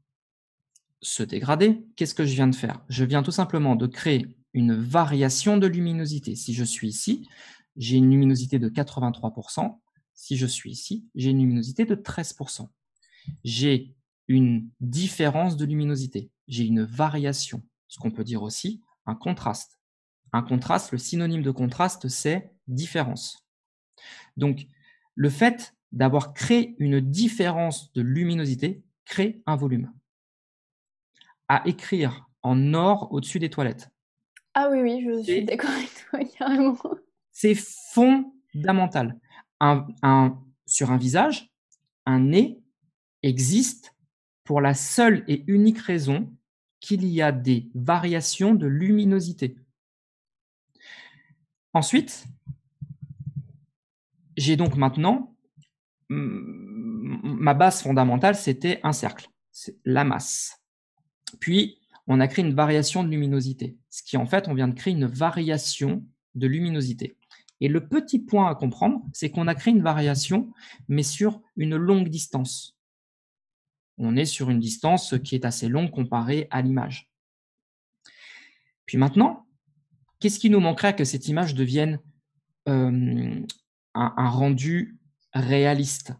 ce dégradé, qu'est-ce que je viens de faire Je viens tout simplement de créer une variation de luminosité. Si je suis ici, j'ai une luminosité de 83%. Si je suis ici, j'ai une luminosité de 13%. J'ai une différence de luminosité. J'ai une variation, ce qu'on peut dire aussi un contraste. Un contraste, le synonyme de contraste, c'est différence. Donc, le fait d'avoir créé une différence de luminosité crée un volume. À écrire en or au-dessus des toilettes, ah oui, oui, je suis d'accord avec toi, carrément. C'est fondamental. Un, sur un visage, un nez existe pour la seule et unique raison qu'il y a des variations de luminosité. Ensuite, j'ai donc maintenant, ma base fondamentale, c'était un cercle, la masse. Puis, on a créé une variation de luminosité. Ce qui, en fait, on vient de créer une variation de luminosité. Et le petit point à comprendre, c'est qu'on a créé une variation, mais sur une longue distance. On est sur une distance qui est assez longue comparée à l'image. Puis maintenant, qu'est-ce qui nous manquerait que cette image devienne euh, un, rendu réaliste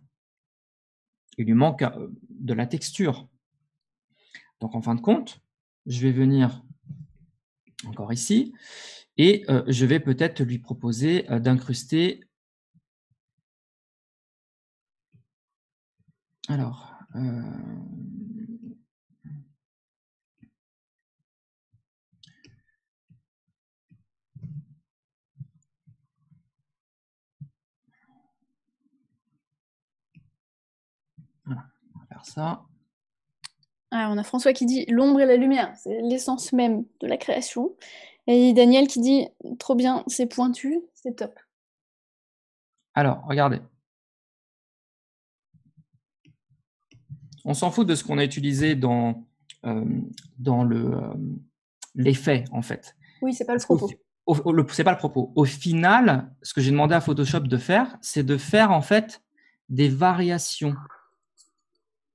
Il lui manque euh, de la texture. Donc en fin de compte, je vais venir encore ici, et euh, je vais peut-être lui proposer euh, d'incruster. Alors. Euh, on va faire ça. Ah, on a François qui dit l'ombre et la lumière, c'est l'essence même de la création. Et Daniel qui dit trop bien, c'est pointu, c'est top. Alors, regardez. On s'en fout de ce qu'on a utilisé dans, l'effet, euh, dans le, euh, en fait. Oui, c'est pas le propos. C'est pas le propos. Au final, ce que j'ai demandé à Photoshop de faire, c'est de faire en fait des variations,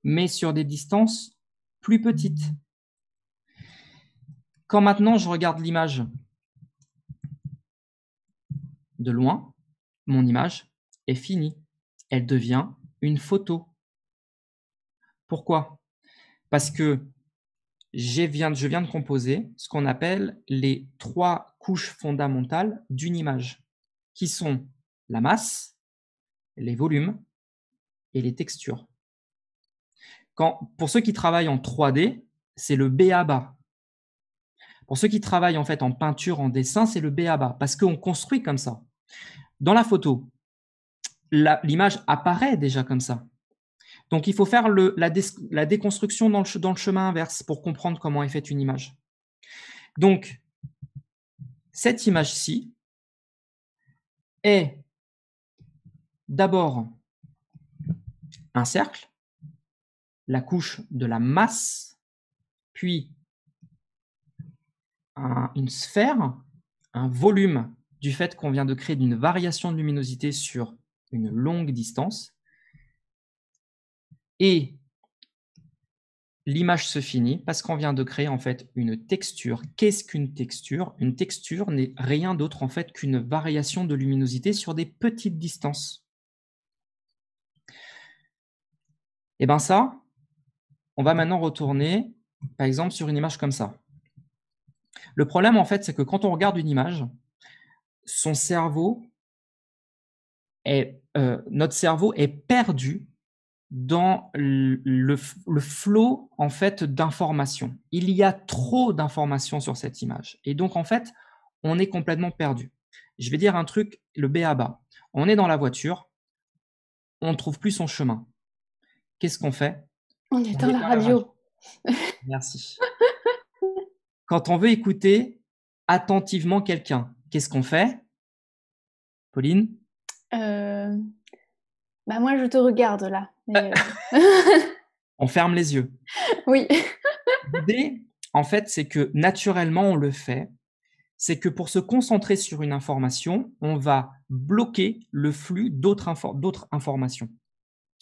mais sur des distances plus petite. Quand maintenant je regarde l'image de loin, mon image est finie. Elle devient une photo. Pourquoi Parce que je viens de composer ce qu'on appelle les trois couches fondamentales d'une image, qui sont la masse, les volumes et les textures pour ceux qui travaillent en 3D, c'est le BABA. Pour ceux qui travaillent en fait en peinture, en dessin, c'est le BABA parce qu'on construit comme ça. Dans la photo, l'image apparaît déjà comme ça. Donc il faut faire la, déconstruction dans le chemin inverse pour comprendre comment est faite une image. Donc cette image-ci est d'abord un cercle la couche de la masse, puis une sphère, un volume du fait qu'on vient de créer une variation de luminosité sur une longue distance. Et l'image se finit parce qu'on vient de créer en fait une texture. Qu'est-ce qu'une texture Une texture n'est rien d'autre en fait qu'une variation de luminosité sur des petites distances. Et eh bien ça, on va maintenant retourner, par exemple, sur une image comme ça. Le problème, en fait, c'est que quand on regarde une image, son cerveau euh, notre cerveau est perdu dans le, flot en fait d'informations. Il y a trop d'informations sur cette image. Et donc, en fait, on est complètement perdu. Je vais dire un truc, le B à bas. On est dans la voiture, on ne trouve plus son chemin. Qu'est-ce qu'on fait on dans la radio. Merci. Quand on veut écouter attentivement quelqu'un, qu'est-ce qu'on fait Pauline euh, Bah moi, je te regarde là. Euh, on ferme les yeux. Oui. L'idée, en fait, c'est que naturellement, on le fait. C'est que pour se concentrer sur une information, on va bloquer le flux d'autres informations.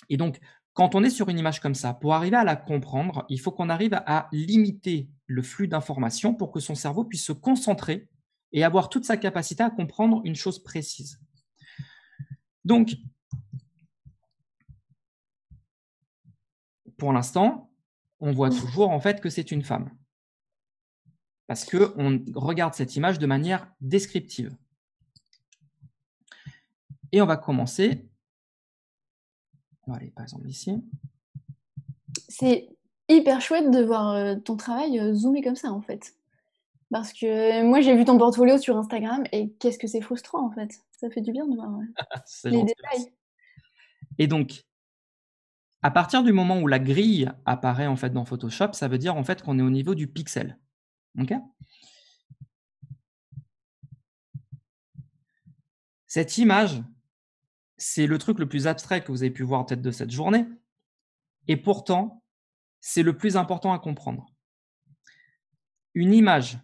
Et donc, quand on est sur une image comme ça, pour arriver à la comprendre, il faut qu'on arrive à limiter le flux d'informations pour que son cerveau puisse se concentrer et avoir toute sa capacité à comprendre une chose précise. Donc, pour l'instant, on voit toujours en fait que c'est une femme. Parce qu'on regarde cette image de manière descriptive. Et on va commencer c'est hyper chouette de voir euh, ton travail euh, zoomé comme ça en fait. Parce que euh, moi j'ai vu ton portfolio sur Instagram et qu'est-ce que c'est frustrant en fait. Ça fait du bien de voir les détails. Et donc, à partir du moment où la grille apparaît en fait dans Photoshop, ça veut dire en fait qu'on est au niveau du pixel. Cette image, c'est le truc le plus abstrait que vous avez pu voir en tête de cette journée. Et pourtant, c'est le plus important à comprendre. Une image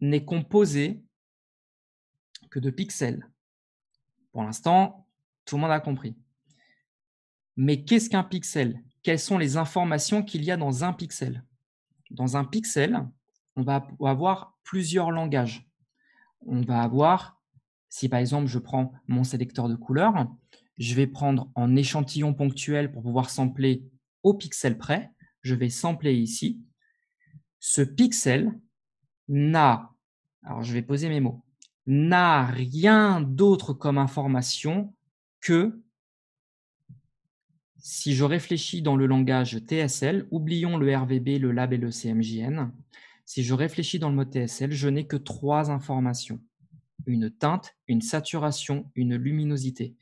n'est composée que de pixels. Pour l'instant, tout le monde a compris. Mais qu'est-ce qu'un pixel Quelles sont les informations qu'il y a dans un pixel Dans un pixel, on va avoir plusieurs langages. On va avoir si par exemple je prends mon sélecteur de couleurs, je vais prendre en échantillon ponctuel pour pouvoir sampler au pixel près. Je vais sampler ici. Ce pixel n'a, alors je vais poser mes mots, n'a rien d'autre comme information que, si je réfléchis dans le langage TSL, oublions le RVB, le lab et le CMJN, si je réfléchis dans le mot TSL, je n'ai que trois informations une teinte, une saturation, une luminosité.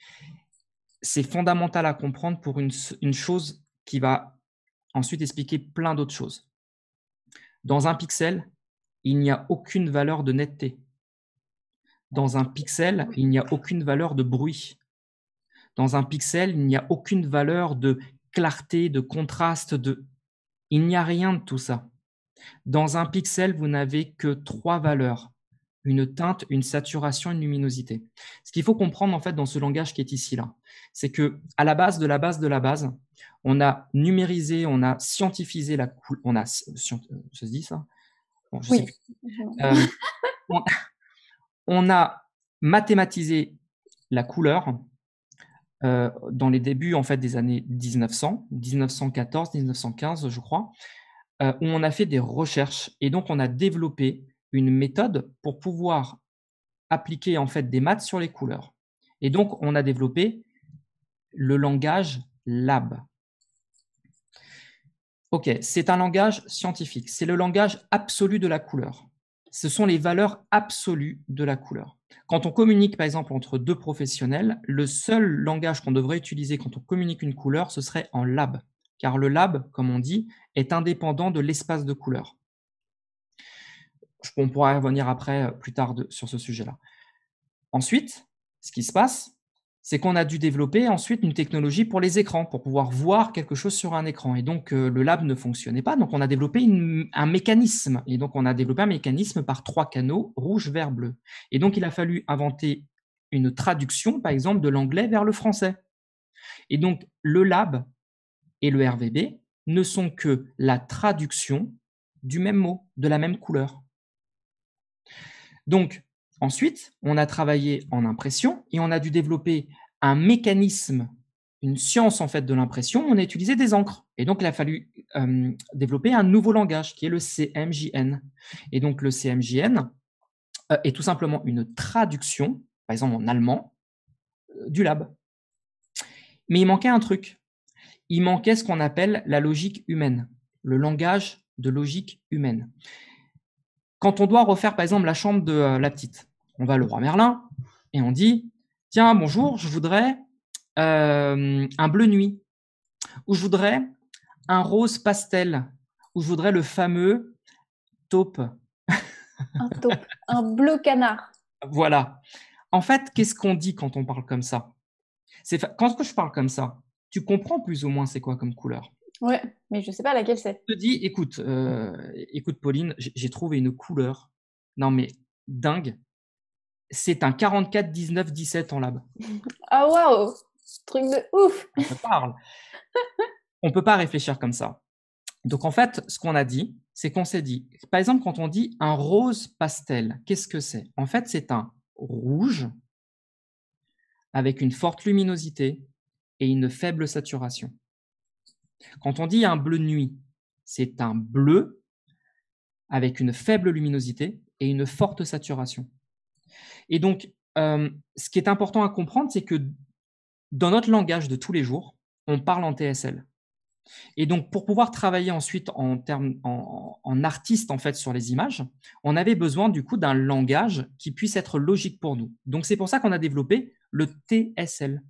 C'est fondamental à comprendre pour une, chose qui va ensuite expliquer plein d'autres choses. Dans un pixel, il n'y a aucune valeur de netteté. Dans un pixel, il n'y a aucune valeur de bruit. Dans un pixel, il n'y a aucune valeur de clarté, de contraste, de... Il n'y a rien de tout ça. Dans un pixel, vous n'avez que trois valeurs une teinte, une saturation, une luminosité. Ce qu'il faut comprendre en fait dans ce langage qui est ici là, c'est que à la base de la base de la base, on a numérisé, on a scientifisé la couleur, on a euh, se dit ça euh, on, a mathématisé la couleur euh, dans les débuts en fait des années 1900, 1914, 1915 je crois, où on a fait des recherches et donc on a développé une méthode pour pouvoir appliquer en fait des maths sur les couleurs. Et donc, on a développé le langage lab. Ok, c'est un langage scientifique, c'est le langage absolu de la couleur. Ce sont les valeurs absolues de la couleur. Quand on communique, par exemple, entre deux professionnels, le seul langage qu'on devrait utiliser quand on communique une couleur, ce serait en lab, car le lab, comme on dit, est indépendant de l'espace de couleur on pourra revenir après, euh, plus tard, sur ce sujet-là. Ensuite, ce qui se passe, c'est qu'on a dû développer ensuite une technologie pour les écrans, pour pouvoir voir quelque chose sur un écran. Et donc, euh, le lab ne fonctionnait pas. Donc, on a développé un mécanisme. Et donc, on a développé un mécanisme par trois canaux, rouge, vert, bleu. Et donc, il a fallu inventer une traduction, par exemple, de l'anglais vers le français. Et donc, le lab et le RVB ne sont que la traduction du même mot, de la même couleur. Donc, ensuite, on a travaillé en impression et on a dû développer un mécanisme, une science en fait de l'impression. On a utilisé des encres. Et donc, il a fallu euh, développer un nouveau langage qui est le CMJN. Et donc, le CMJN euh, est tout simplement une traduction, par exemple en allemand, euh, du lab. Mais il manquait un truc. Il manquait ce qu'on appelle la logique humaine, le langage de logique humaine. Quand on doit refaire, par exemple, la chambre de euh, la petite, on va le roi Merlin et on dit Tiens, bonjour, je voudrais euh, un bleu nuit, ou je voudrais un rose pastel, ou je voudrais le fameux taupe. un taupe, un bleu canard. Voilà. En fait, qu'est-ce qu'on dit quand on parle comme ça Quand je parle comme ça, tu comprends plus ou moins c'est quoi comme couleur Ouais, mais je ne sais pas laquelle c'est. Je te dis, écoute, euh, écoute Pauline, j'ai trouvé une couleur. Non mais dingue. C'est un 44 19 17 en lab. Ah waouh, truc de ouf. On parle. on peut pas réfléchir comme ça. Donc en fait, ce qu'on a dit, c'est qu'on s'est dit, par exemple, quand on dit un rose pastel, qu'est-ce que c'est En fait, c'est un rouge avec une forte luminosité et une faible saturation. Quand on dit un bleu nuit, c'est un bleu avec une faible luminosité et une forte saturation. Et donc, euh, ce qui est important à comprendre, c'est que dans notre langage de tous les jours, on parle en TSL. Et donc, pour pouvoir travailler ensuite en, termes, en, en artiste en fait sur les images, on avait besoin du coup d'un langage qui puisse être logique pour nous. Donc, c'est pour ça qu'on a développé le TSL.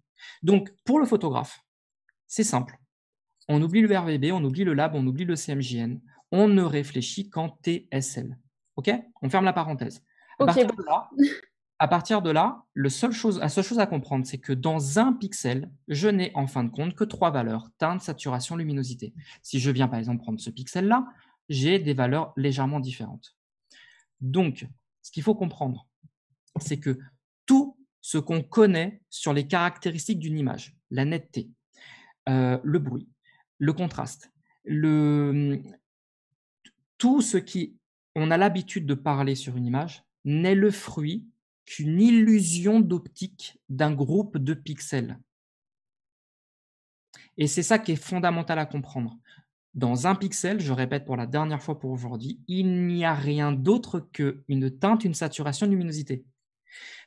Donc, pour le photographe, c'est simple on oublie le RVB, on oublie le lab, on oublie le CMJN. On ne réfléchit qu'en TSL. OK On ferme la parenthèse. À, partir de là, le seul chose, la seule chose à comprendre, c'est que dans un pixel, je n'ai en fin de compte que trois valeurs teinte, saturation, luminosité. Si je viens par exemple prendre ce pixel-là, j'ai des valeurs légèrement différentes. Donc, ce qu'il faut comprendre, c'est que tout ce qu'on connaît sur les caractéristiques d'une image, la netteté, euh, le bruit, le contraste, le, tout ce qui on a l'habitude de parler sur une image n'est le fruit qu'une illusion d'optique d'un groupe de pixels. Et c'est ça qui est fondamental à comprendre. Dans un pixel, je répète pour la dernière fois pour aujourd'hui, il n'y a rien d'autre qu'une teinte, une saturation, une luminosité.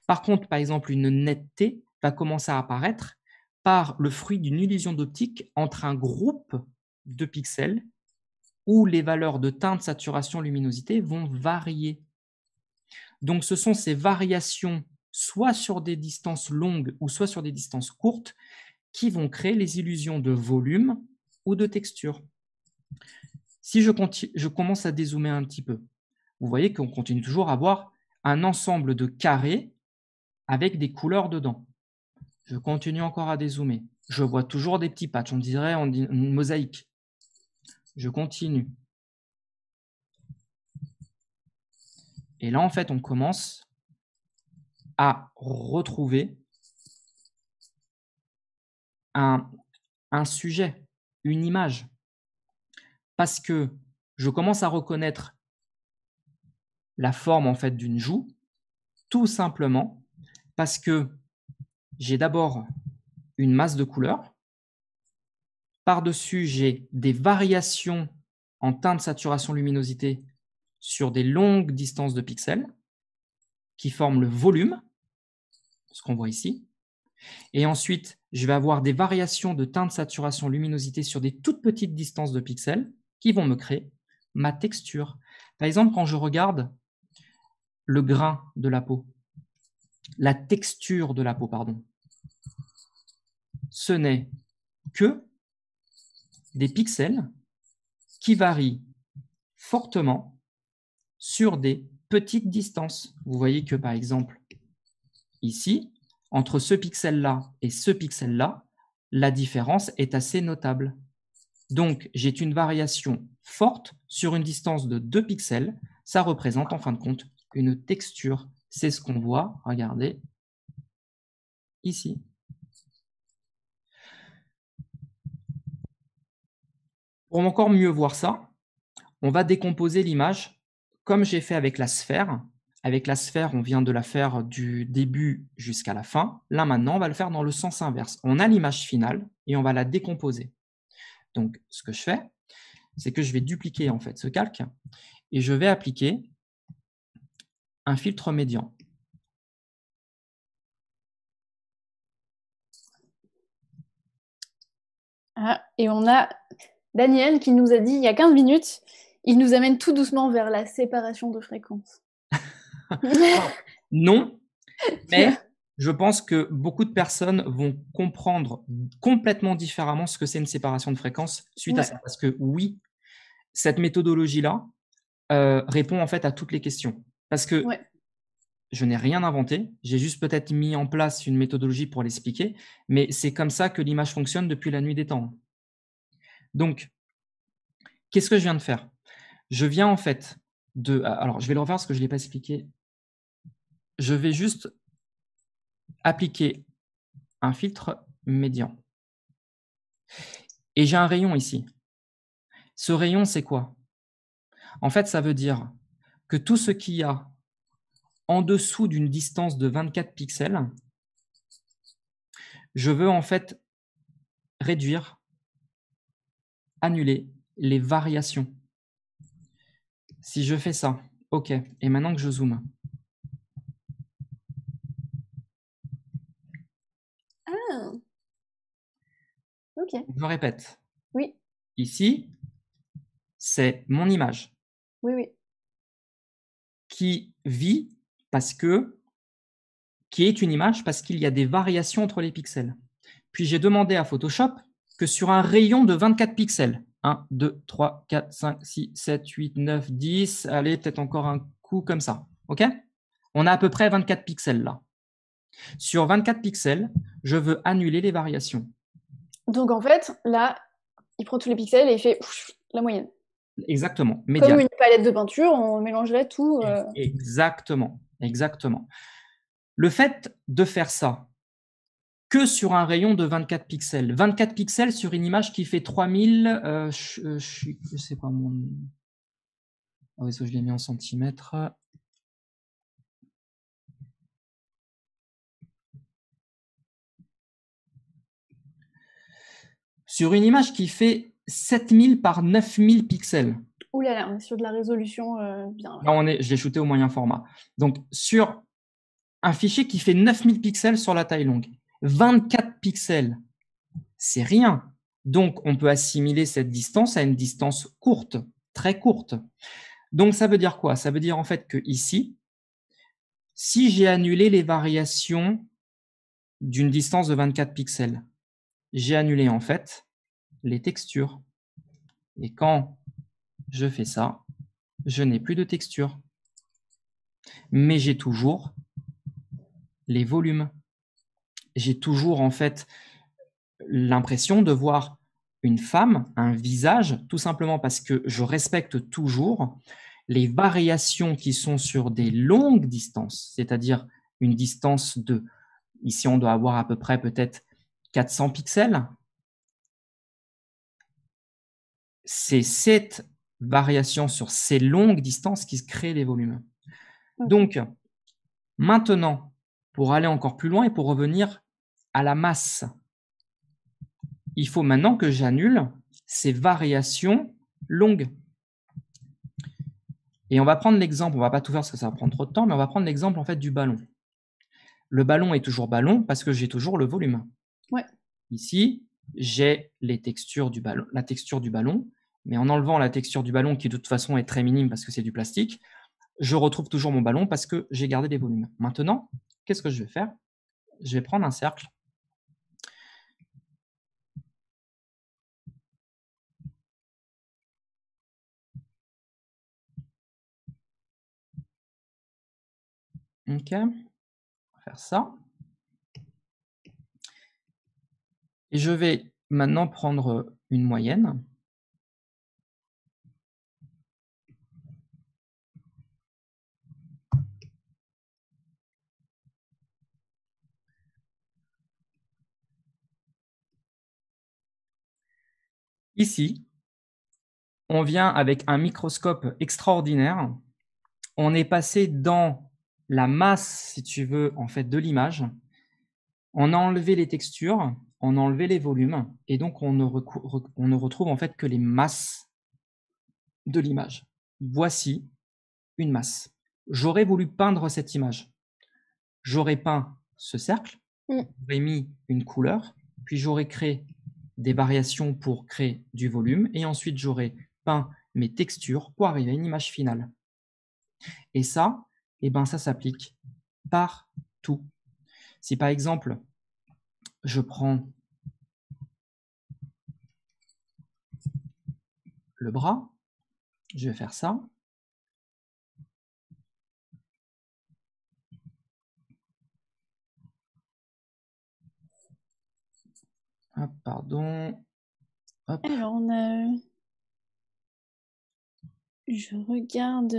Par contre, par exemple, une netteté va commencer à apparaître par le fruit d'une illusion d'optique entre un groupe de pixels où les valeurs de teinte, saturation, luminosité vont varier. Donc ce sont ces variations, soit sur des distances longues ou soit sur des distances courtes, qui vont créer les illusions de volume ou de texture. Si je, continue, je commence à dézoomer un petit peu, vous voyez qu'on continue toujours à avoir un ensemble de carrés avec des couleurs dedans. Je continue encore à dézoomer. Je vois toujours des petits patchs. On dirait une mosaïque. Je continue. Et là, en fait, on commence à retrouver un, un sujet, une image. Parce que je commence à reconnaître la forme en fait d'une joue, tout simplement parce que j'ai d'abord une masse de couleurs. Par-dessus, j'ai des variations en teinte, saturation, luminosité sur des longues distances de pixels qui forment le volume, ce qu'on voit ici. Et ensuite, je vais avoir des variations de teinte, saturation, luminosité sur des toutes petites distances de pixels qui vont me créer ma texture. Par exemple, quand je regarde le grain de la peau, la texture de la peau, pardon, ce n'est que des pixels qui varient fortement sur des petites distances. Vous voyez que par exemple, ici, entre ce pixel-là et ce pixel-là, la différence est assez notable. Donc, j'ai une variation forte sur une distance de 2 pixels. Ça représente en fin de compte une texture. C'est ce qu'on voit, regardez, ici. Pour encore mieux voir ça, on va décomposer l'image comme j'ai fait avec la sphère. Avec la sphère, on vient de la faire du début jusqu'à la fin. Là, maintenant, on va le faire dans le sens inverse. On a l'image finale et on va la décomposer. Donc, ce que je fais, c'est que je vais dupliquer en fait ce calque et je vais appliquer un filtre médian. Ah, et on a Daniel qui nous a dit il y a 15 minutes, il nous amène tout doucement vers la séparation de fréquences. non, mais je pense que beaucoup de personnes vont comprendre complètement différemment ce que c'est une séparation de fréquences suite à ça. Parce que oui, cette méthodologie-là euh, répond en fait à toutes les questions. Parce que je n'ai rien inventé, j'ai juste peut-être mis en place une méthodologie pour l'expliquer, mais c'est comme ça que l'image fonctionne depuis la nuit des temps. Donc, qu'est-ce que je viens de faire Je viens en fait de... Ah, alors, je vais le refaire parce que je ne l'ai pas expliqué. Je vais juste appliquer un filtre médian. Et j'ai un rayon ici. Ce rayon, c'est quoi En fait, ça veut dire que tout ce qu'il y a en dessous d'une distance de 24 pixels, je veux en fait réduire annuler les variations. Si je fais ça, OK, et maintenant que je zoome. Ah, OK. Je répète. Oui. Ici, c'est mon image. Oui, oui. Qui vit parce que, qui est une image parce qu'il y a des variations entre les pixels. Puis j'ai demandé à Photoshop que sur un rayon de 24 pixels. 1, 2, 3, 4, 5, 6, 7, 8, 9, 10. Allez, peut-être encore un coup comme ça. OK On a à peu près 24 pixels là. Sur 24 pixels, je veux annuler les variations. Donc en fait, là, il prend tous les pixels et il fait la moyenne. Exactement. Médiane. Comme une palette de peinture, on mélangerait tout. Euh. Exactement. Exactement. Le fait de faire ça, que sur un rayon de 24 pixels. 24 pixels sur une image qui fait 3000, euh, euh, je, sais pas mon... je l'ai mis en centimètres. Sur une image qui fait 7000 par 9000 pixels. Ouh là là, on est sur de la résolution euh, bien. Là, on est, je l'ai shooté au moyen format. Donc, sur un fichier qui fait 9000 pixels sur la taille longue. 24 pixels, c'est rien. Donc, on peut assimiler cette distance à une distance courte, très courte. Donc, ça veut dire quoi Ça veut dire en fait que ici, si j'ai annulé les variations d'une distance de 24 pixels, j'ai annulé en fait les textures. Et quand je fais ça, je n'ai plus de textures. Mais j'ai toujours les volumes j'ai toujours en fait l'impression de voir une femme, un visage, tout simplement parce que je respecte toujours les variations qui sont sur des longues distances, c'est-à-dire une distance de, ici on doit avoir à peu près peut-être 400 pixels. C'est cette variation sur ces longues distances qui crée les volumes. Mmh. Donc, maintenant, pour aller encore plus loin et pour revenir à la masse. Il faut maintenant que j'annule ces variations longues. Et on va prendre l'exemple, on va pas tout faire parce que ça va prendre trop de temps, mais on va prendre l'exemple en fait du ballon. Le ballon est toujours ballon parce que j'ai toujours le volume. Ouais. Ici, j'ai les textures du ballon, la texture du ballon, mais en enlevant la texture du ballon qui de toute façon est très minime parce que c'est du plastique, je retrouve toujours mon ballon parce que j'ai gardé les volumes. Maintenant, qu'est-ce que je vais faire Je vais prendre un cercle. Ok, on va faire ça. Et je vais maintenant prendre une moyenne. Ici, on vient avec un microscope extraordinaire. On est passé dans la masse, si tu veux, en fait, de l'image. On a enlevé les textures, on a enlevé les volumes, et donc on ne, retrouve en fait que les masses de l'image. Voici une masse. J'aurais voulu peindre cette image. J'aurais peint ce cercle, mm. j'aurais mis une couleur, puis j'aurais créé des variations pour créer du volume, et ensuite j'aurai peint mes textures pour arriver à une image finale. Et ça, eh ben, ça s'applique partout. Si par exemple, je prends le bras, je vais faire ça, pardon. Alors, on a. Je regarde.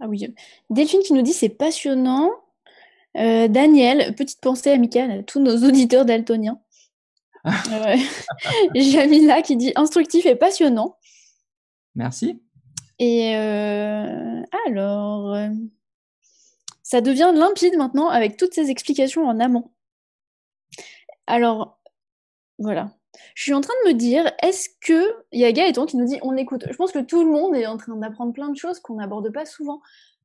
Ah oui. Delphine qui nous dit c'est passionnant. Euh, Daniel, petite pensée amicale à tous nos auditeurs daltoniens. Euh, Jamila qui dit instructif et passionnant. Merci. Et euh, alors, ça devient limpide maintenant avec toutes ces explications en amont. Alors, voilà. Je suis en train de me dire, est-ce que il y a Gaëtan qui nous dit on écoute Je pense que tout le monde est en train d'apprendre plein de choses qu'on n'aborde pas souvent.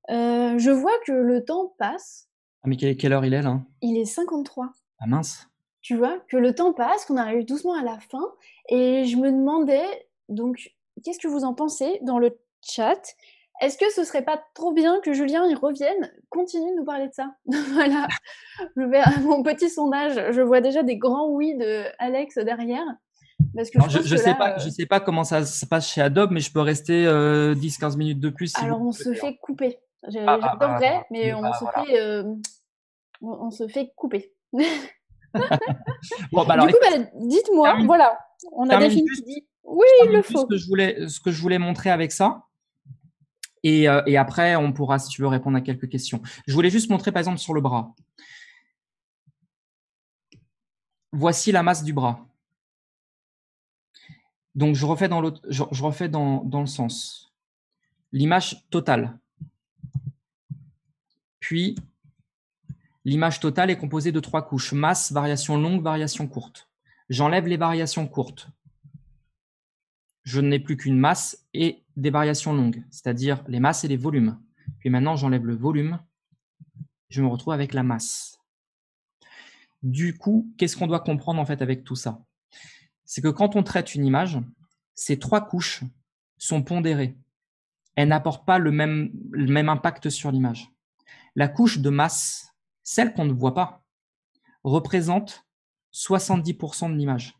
Euh, je vois que le temps passe. Ah, mais quelle, quelle heure il est là Il est 53. Ah mince Tu vois, que le temps passe, qu'on arrive doucement à la fin. Et je me demandais, donc, qu'est-ce que vous en pensez dans le chat est-ce que ce serait pas trop bien que Julien y revienne Continue de nous parler de ça. voilà. mon petit sondage. Je vois déjà des grands oui de Alex derrière. Parce que je ne sais, pas, euh, sais pas comment ça se passe chez Adobe, mais je peux rester 10-15 euh, minutes de plus. Alors, ah, ah, on se fait couper. J'adorerais, mais on, se fait, couper. du coup, bah, dites-moi, voilà, on a défini. dit, oui, il le faut. Ce que, je voulais, ce que je voulais montrer avec ça, euh, et, après, on pourra, si tu veux, répondre à quelques questions. Je voulais juste montrer, par exemple, sur le bras. Voici la masse du bras. Donc, je refais dans, refais dans, dans le sens. L'image totale. Puis, l'image totale est composée de trois couches. Masse, variation longue, variation courte. J'enlève les variations courtes je n'ai plus qu'une masse et des variations longues, c'est-à-dire les masses et les volumes. Puis maintenant, j'enlève le volume, je me retrouve avec la masse. Du coup, qu'est-ce qu'on doit comprendre en fait avec tout ça C'est que quand on traite une image, ces trois couches sont pondérées. Elles n'apportent pas le même, le même impact sur l'image. La couche de masse, celle qu'on ne voit pas, représente 70% de l'image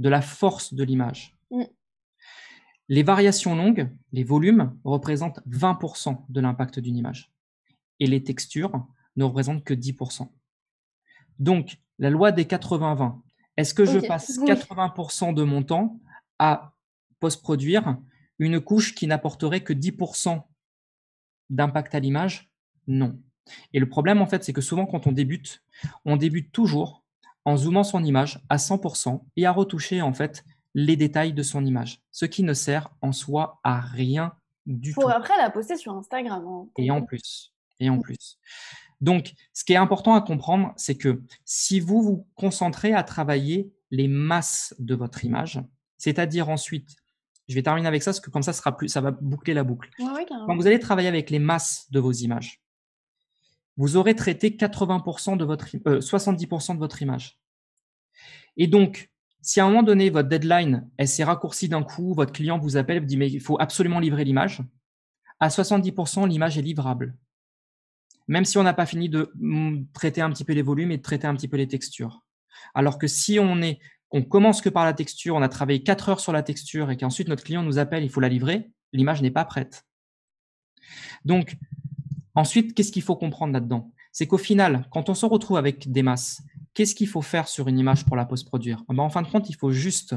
de la force de l'image. Mm. Les variations longues, les volumes, représentent 20% de l'impact d'une image. Et les textures ne représentent que 10%. Donc, la loi des 80-20, est-ce que je passe 80% de mon temps à post-produire une couche qui n'apporterait que 10% d'impact à l'image Non. Et le problème, en fait, c'est que souvent, quand on débute, on débute toujours en zoomant son image à 100% et à retoucher en fait les détails de son image, ce qui ne sert en soi à rien du tout. Pour après la poster sur Instagram. Hein, et en plus, et en plus. Donc, ce qui est important à comprendre, c'est que si vous vous concentrez à travailler les masses de votre image, c'est-à-dire ensuite, je vais terminer avec ça parce que comme ça, sera plus, ça va boucler la boucle. Quand vous allez travailler avec les masses de vos images, vous aurez traité 80% de votre, 70% euh, de votre image. Et donc, si à un moment donné, votre deadline, elle s'est raccourcie d'un coup, votre client vous appelle, vous dit, mais il faut absolument livrer l'image, à 70%, l'image est livrable. Même si on n'a pas fini de hum, traiter un petit peu les volumes et de traiter un petit peu les textures. Alors que si on est, on commence que par la texture, on a travaillé 4 heures sur la texture et qu'ensuite notre client nous appelle, il faut la livrer, l'image n'est pas prête. Donc, Ensuite, qu'est-ce qu'il faut comprendre là-dedans C'est qu'au final, quand on se retrouve avec des masses, qu'est-ce qu'il faut faire sur une image pour la post-produire ah ben, En fin de compte, il faut juste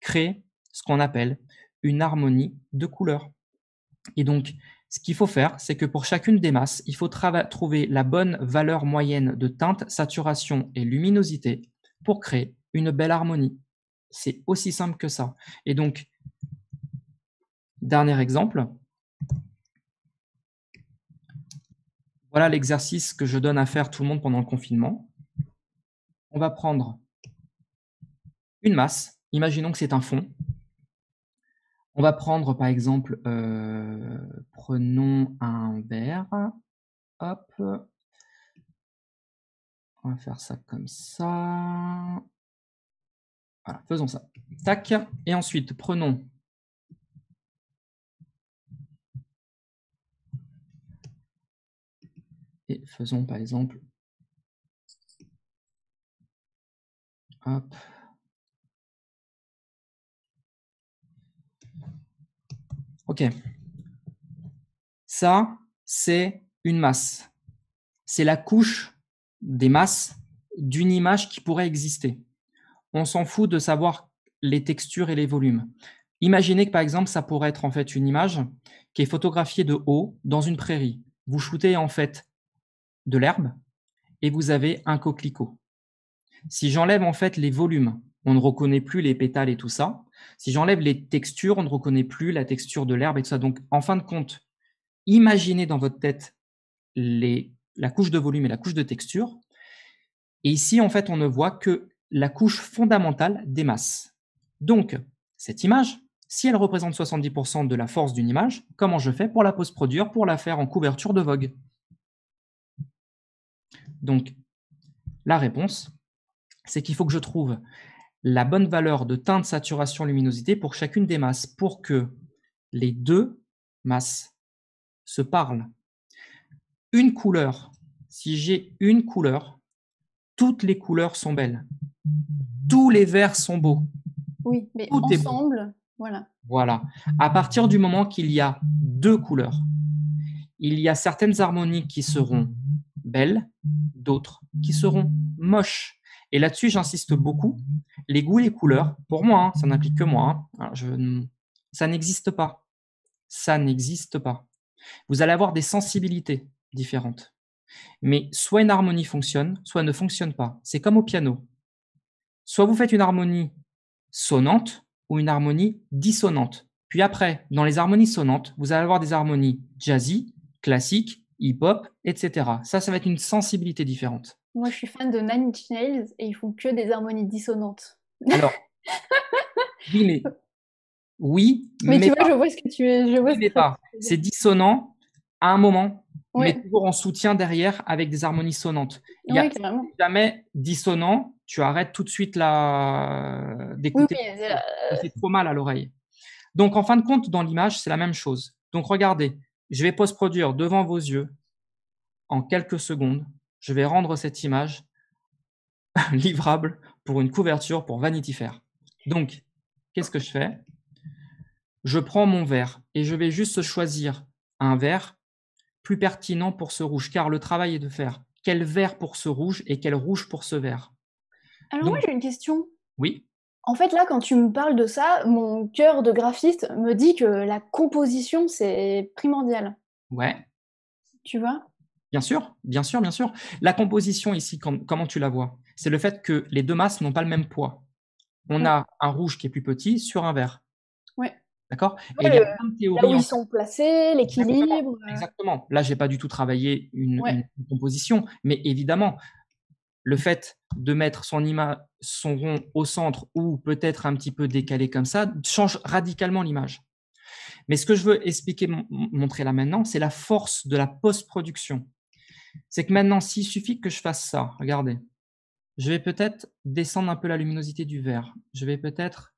créer ce qu'on appelle une harmonie de couleurs. Et donc, ce qu'il faut faire, c'est que pour chacune des masses, il faut trouver la bonne valeur moyenne de teinte, saturation et luminosité pour créer une belle harmonie. C'est aussi simple que ça. Et donc, dernier exemple, Voilà l'exercice que je donne à faire tout le monde pendant le confinement. On va prendre une masse. Imaginons que c'est un fond. On va prendre par exemple, euh, prenons un verre. Hop. On va faire ça comme ça. Voilà, faisons ça. Tac. Et ensuite, prenons faisons par exemple. Ok. Ça, c'est une masse. C'est la couche des masses d'une image qui pourrait exister. On s'en fout de savoir les textures et les volumes. Imaginez que par exemple, ça pourrait être en fait une image qui est photographiée de haut dans une prairie. Vous shootez en fait de l'herbe et vous avez un coquelicot. Si j'enlève en fait les volumes, on ne reconnaît plus les pétales et tout ça. Si j'enlève les textures, on ne reconnaît plus la texture de l'herbe et tout ça. Donc, en fin de compte, imaginez dans votre tête la couche de volume et la couche de texture. Et ici, en fait, on ne voit que la couche fondamentale des masses. Donc, cette image, si elle représente 70% de la force d'une image, comment je fais pour la post-produire, pour la faire en couverture de Vogue donc, la réponse, c'est qu'il faut que je trouve la bonne valeur de teinte, saturation, luminosité pour chacune des masses, pour que les deux masses se parlent. Une couleur, si j'ai une couleur, toutes les couleurs sont belles. Tous les verts sont beaux. Oui, mais ensemble, voilà. Voilà. À partir du moment qu'il y a deux couleurs, il y a certaines harmonies qui seront belles, d'autres qui seront moches. Et là-dessus, j'insiste beaucoup. Les goûts, et les couleurs, pour moi, hein, ça n'implique que moi. Hein. ça n'existe pas. Ça n'existe pas. Vous allez avoir des sensibilités différentes. Mais soit une harmonie fonctionne, soit elle ne fonctionne pas. C'est comme au piano. Soit vous faites une harmonie sonnante ou une harmonie dissonante. Puis après, dans les harmonies sonnantes, vous allez avoir des harmonies jazzy, classiques, hip-hop, etc. Ça, ça va être une sensibilité différente. Moi, je suis fan de Nine Inch Nails et ils font que des harmonies dissonantes. Alors, oui, mais mais, tu vois, je vois ce que tu veux. Je vois pas. C'est dissonant à un moment, mais toujours en soutien derrière avec des harmonies sonnantes. Il a jamais dissonant, tu arrêtes tout de suite la d'écouter. c'est trop mal à l'oreille. Donc, en fin de compte, dans l'image, c'est la même chose. Donc, regardez, je vais post-produire devant vos yeux en quelques secondes. Je vais rendre cette image livrable pour une couverture pour Vanity Fair. Donc, qu'est-ce que je fais Je prends mon verre et je vais juste choisir un verre plus pertinent pour ce rouge, car le travail est de faire quel vert pour ce rouge et quel rouge pour ce vert. Alors, j'ai une question. Oui. En fait, là, quand tu me parles de ça, mon cœur de graphiste me dit que la composition, c'est primordial. Ouais. Tu vois Bien sûr, bien sûr, bien sûr. La composition ici, comment tu la vois C'est le fait que les deux masses n'ont pas le même poids. On a un rouge qui est plus petit sur un vert. Ouais. D'accord Et euh, Là où ils sont placés, l'équilibre. Exactement. Euh. Là, je n'ai pas du tout travaillé une, composition, mais évidemment, le fait de mettre son, son rond au centre ou peut-être un petit peu décalé comme ça change radicalement l'image. Mais ce que je veux expliquer, montrer là maintenant, c'est la force de la post-production. C'est que maintenant, s'il suffit que je fasse ça, regardez, je vais peut-être descendre un peu la luminosité du vert. je vais peut-être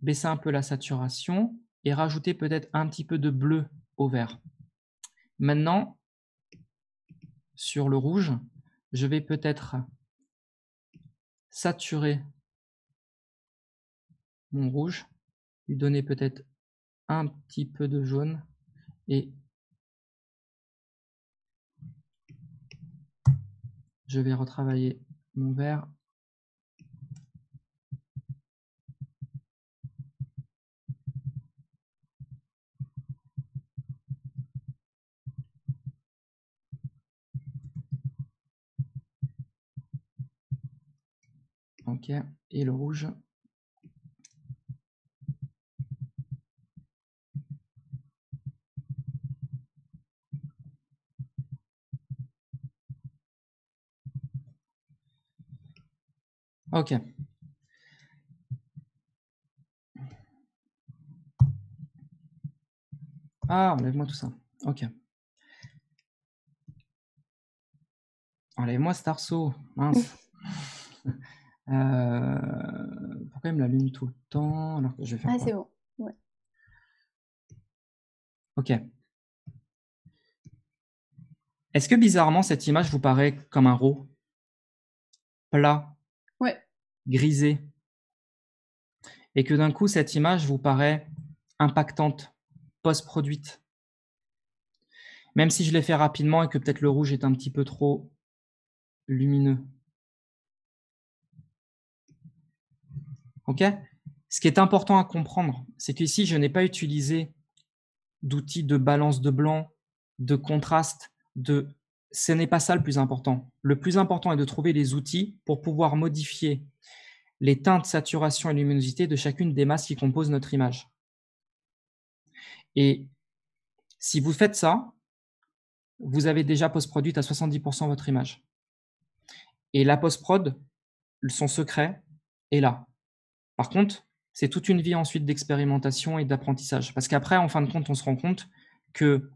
baisser un peu la saturation et rajouter peut-être un petit peu de bleu au vert. Maintenant, sur le rouge, je vais peut-être saturer mon rouge, lui donner peut-être un petit peu de jaune et je vais retravailler mon vert Ok, et le rouge. Ok. Ah, enlève-moi tout ça. Ok. Enlève-moi cet arceau. Mince. Euh, pourquoi il me l'allume tout le temps alors que je vais faire Ah, c'est bon. Ok. Est-ce que bizarrement, cette image vous paraît comme un roux Plat. Ouais. Grisé. Et que d'un coup, cette image vous paraît impactante, post-produite. Même si je l'ai fait rapidement et que peut-être le rouge est un petit peu trop lumineux. Ce qui est important à comprendre, c'est qu'ici, je n'ai pas utilisé d'outils de balance de blanc, de contraste, de... Ce n'est pas ça le plus important. Le plus important est de trouver les outils pour pouvoir modifier les teintes, saturation et luminosité de chacune des masses qui composent notre image. Et si vous faites ça, vous avez déjà post produit à 70% votre image. Et la post-prod, son secret est là. Par contre, c'est toute une vie ensuite d'expérimentation et d'apprentissage. Parce qu'après, en fin de compte, on se rend compte que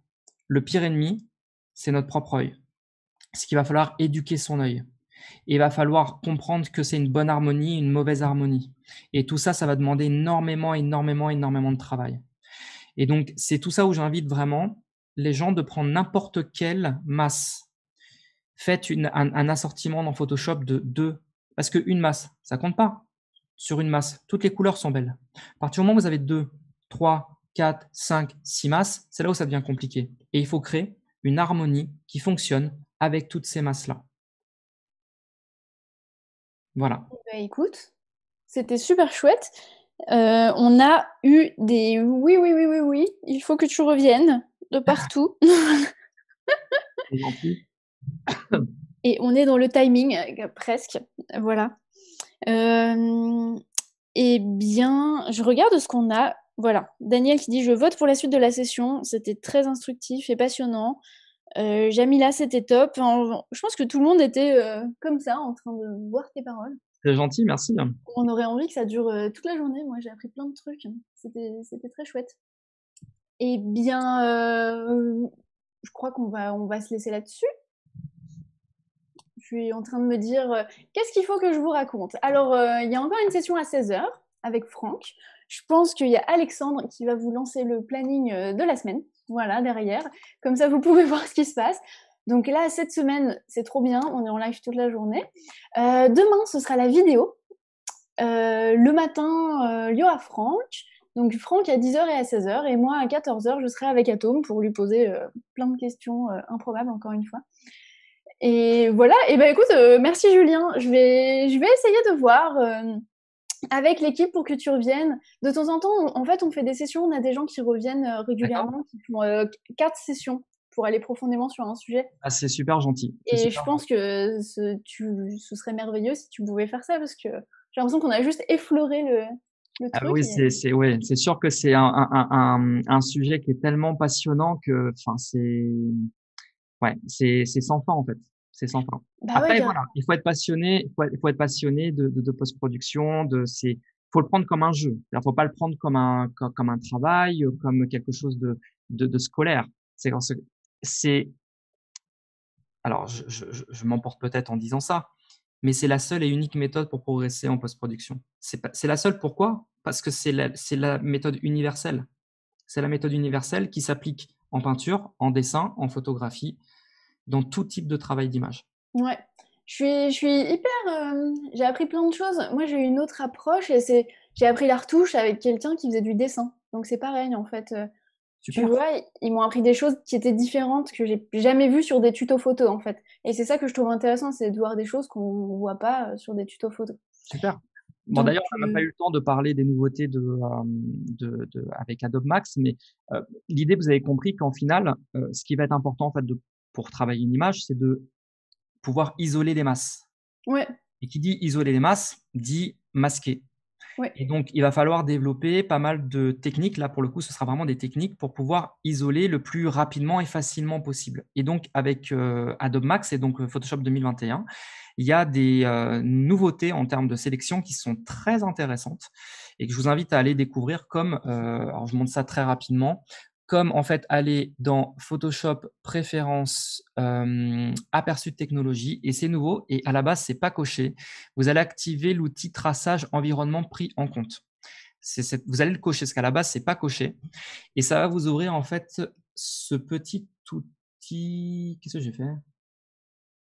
le pire ennemi, c'est notre propre œil. Ce qu'il va falloir éduquer son œil. il va falloir comprendre que c'est une bonne harmonie, une mauvaise harmonie. Et tout ça, ça va demander énormément, énormément, énormément de travail. Et donc, c'est tout ça où j'invite vraiment les gens de prendre n'importe quelle masse. Faites un, assortiment dans Photoshop de deux. Parce qu'une masse, ça compte pas sur une masse. Toutes les couleurs sont belles. À partir du moment où vous avez 2, 3, 4, 5, 6 masses, c'est là où ça devient compliqué. Et il faut créer une harmonie qui fonctionne avec toutes ces masses-là. Voilà. Eh ben, écoute, c'était super chouette. Euh, on a eu des oui, oui, oui, oui, oui, il faut que tu reviennes de partout. Et on est dans le timing euh, presque. Voilà. Euh, eh bien, je regarde ce qu'on a. Voilà, Daniel qui dit je vote pour la suite de la session. C'était très instructif et passionnant. Euh, Jamila, c'était top. je pense que tout le monde était euh, comme ça, en train de voir tes paroles. C'est gentil, merci. On aurait envie que ça dure toute la journée. Moi, j'ai appris plein de trucs. C'était très chouette. et eh bien, je crois qu'on va, on va se laisser là-dessus en train de me dire euh, qu'est-ce qu'il faut que je vous raconte. Alors, euh, il y a encore une session à 16h avec Franck. Je pense qu'il y a Alexandre qui va vous lancer le planning euh, de la semaine. Voilà, derrière. Comme ça, vous pouvez voir ce qui se passe. Donc là, cette semaine, c'est trop bien. On est en live toute la journée. demain, ce sera la vidéo. le matin, Lio à Franck. Donc Franck à 10h et à 16h, et moi à 14h, je serai avec Atom pour lui poser plein de questions improbables, encore une fois. Et voilà, et ben écoute, euh, merci Julien. Je vais, je vais essayer de voir euh, avec l'équipe pour que tu reviennes. De temps en temps, en fait, on fait des sessions, on a des gens qui reviennent euh, régulièrement, qui font quatre sessions pour aller profondément sur un sujet. Ah, c'est super gentil. Et je pense que ce, tu, ce serait merveilleux si tu pouvais faire ça parce que j'ai l'impression qu'on a juste effleuré le, le ah oui, c'est sûr que c'est un, un, un, un, sujet qui est tellement passionnant que c'est Ouais, c'est sans fin en fait. C'est sans fin. Bah Après, voilà, il faut être passionné, il faut, être passionné de, post-production, de c'est faut le prendre comme un jeu. Il faut pas le prendre comme un comme, un travail, euh, comme quelque chose de de, scolaire. C'est c'est alors je, je, m'emporte peut-être en disant ça, mais c'est la seule et unique méthode pour progresser en post-production. C'est la seule pourquoi Parce que c'est la, la, méthode universelle. C'est la méthode universelle qui s'applique en peinture, en dessin, en photographie, dans tout type de travail d'image. Ouais, je suis, je suis hyper. Euh, j'ai appris plein de choses. Moi, j'ai eu une autre approche et c'est j'ai appris la retouche avec quelqu'un qui faisait du dessin. Donc c'est pareil en fait. Euh, tu vois, ils m'ont appris des choses qui étaient différentes que j'ai jamais vues sur des tutos photos en fait. Et c'est ça que je trouve intéressant, c'est de voir des choses qu'on voit pas euh, sur des tutos photos. Super. Bon, d'ailleurs, on n'a pas eu le temps de parler des nouveautés de, de, avec Adobe Max, mais l'idée, vous avez compris qu'en final, ce qui va être important en fait, de pour travailler une image, c'est de pouvoir isoler des masses. Ouais. Et qui dit isoler les masses, dit masquer. Ouais. Et donc, il va falloir développer pas mal de techniques. Là, pour le coup, ce sera vraiment des techniques pour pouvoir isoler le plus rapidement et facilement possible. Et donc, avec euh, Adobe Max et donc euh, Photoshop 2021, il y a des euh, nouveautés en termes de sélection qui sont très intéressantes et que je vous invite à aller découvrir comme, alors je montre ça très rapidement, comme en fait aller dans Photoshop préférences euh, aperçu de technologie et c'est nouveau et à la base c'est pas coché. Vous allez activer l'outil traçage environnement pris en compte. Cette, vous allez le cocher parce qu'à la base c'est pas coché et ça va vous ouvrir en fait ce petit outil. Qu'est-ce que j'ai fait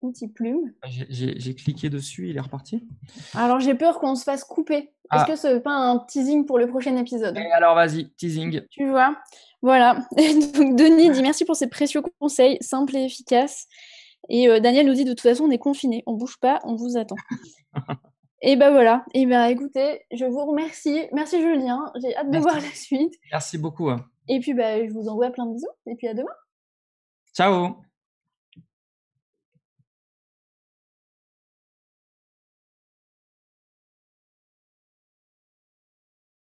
petite plume. Ah, j'ai cliqué dessus, il est reparti. Alors j'ai peur qu'on se fasse couper. Est-ce ah. que ce n'est pas un teasing pour le prochain épisode eh, Alors vas-y, teasing. Tu vois, voilà. Donc Denis dit merci pour ces précieux conseils, simples et efficaces. Et euh, Daniel nous dit de toute façon on est confiné on ne bouge pas, on vous attend. Et ben voilà. Et ben écoutez, je vous remercie. Merci Julien. J'ai hâte de voir la suite. Merci beaucoup. Hein. Et puis ben, je vous envoie plein de bisous. Et puis à demain. Ciao.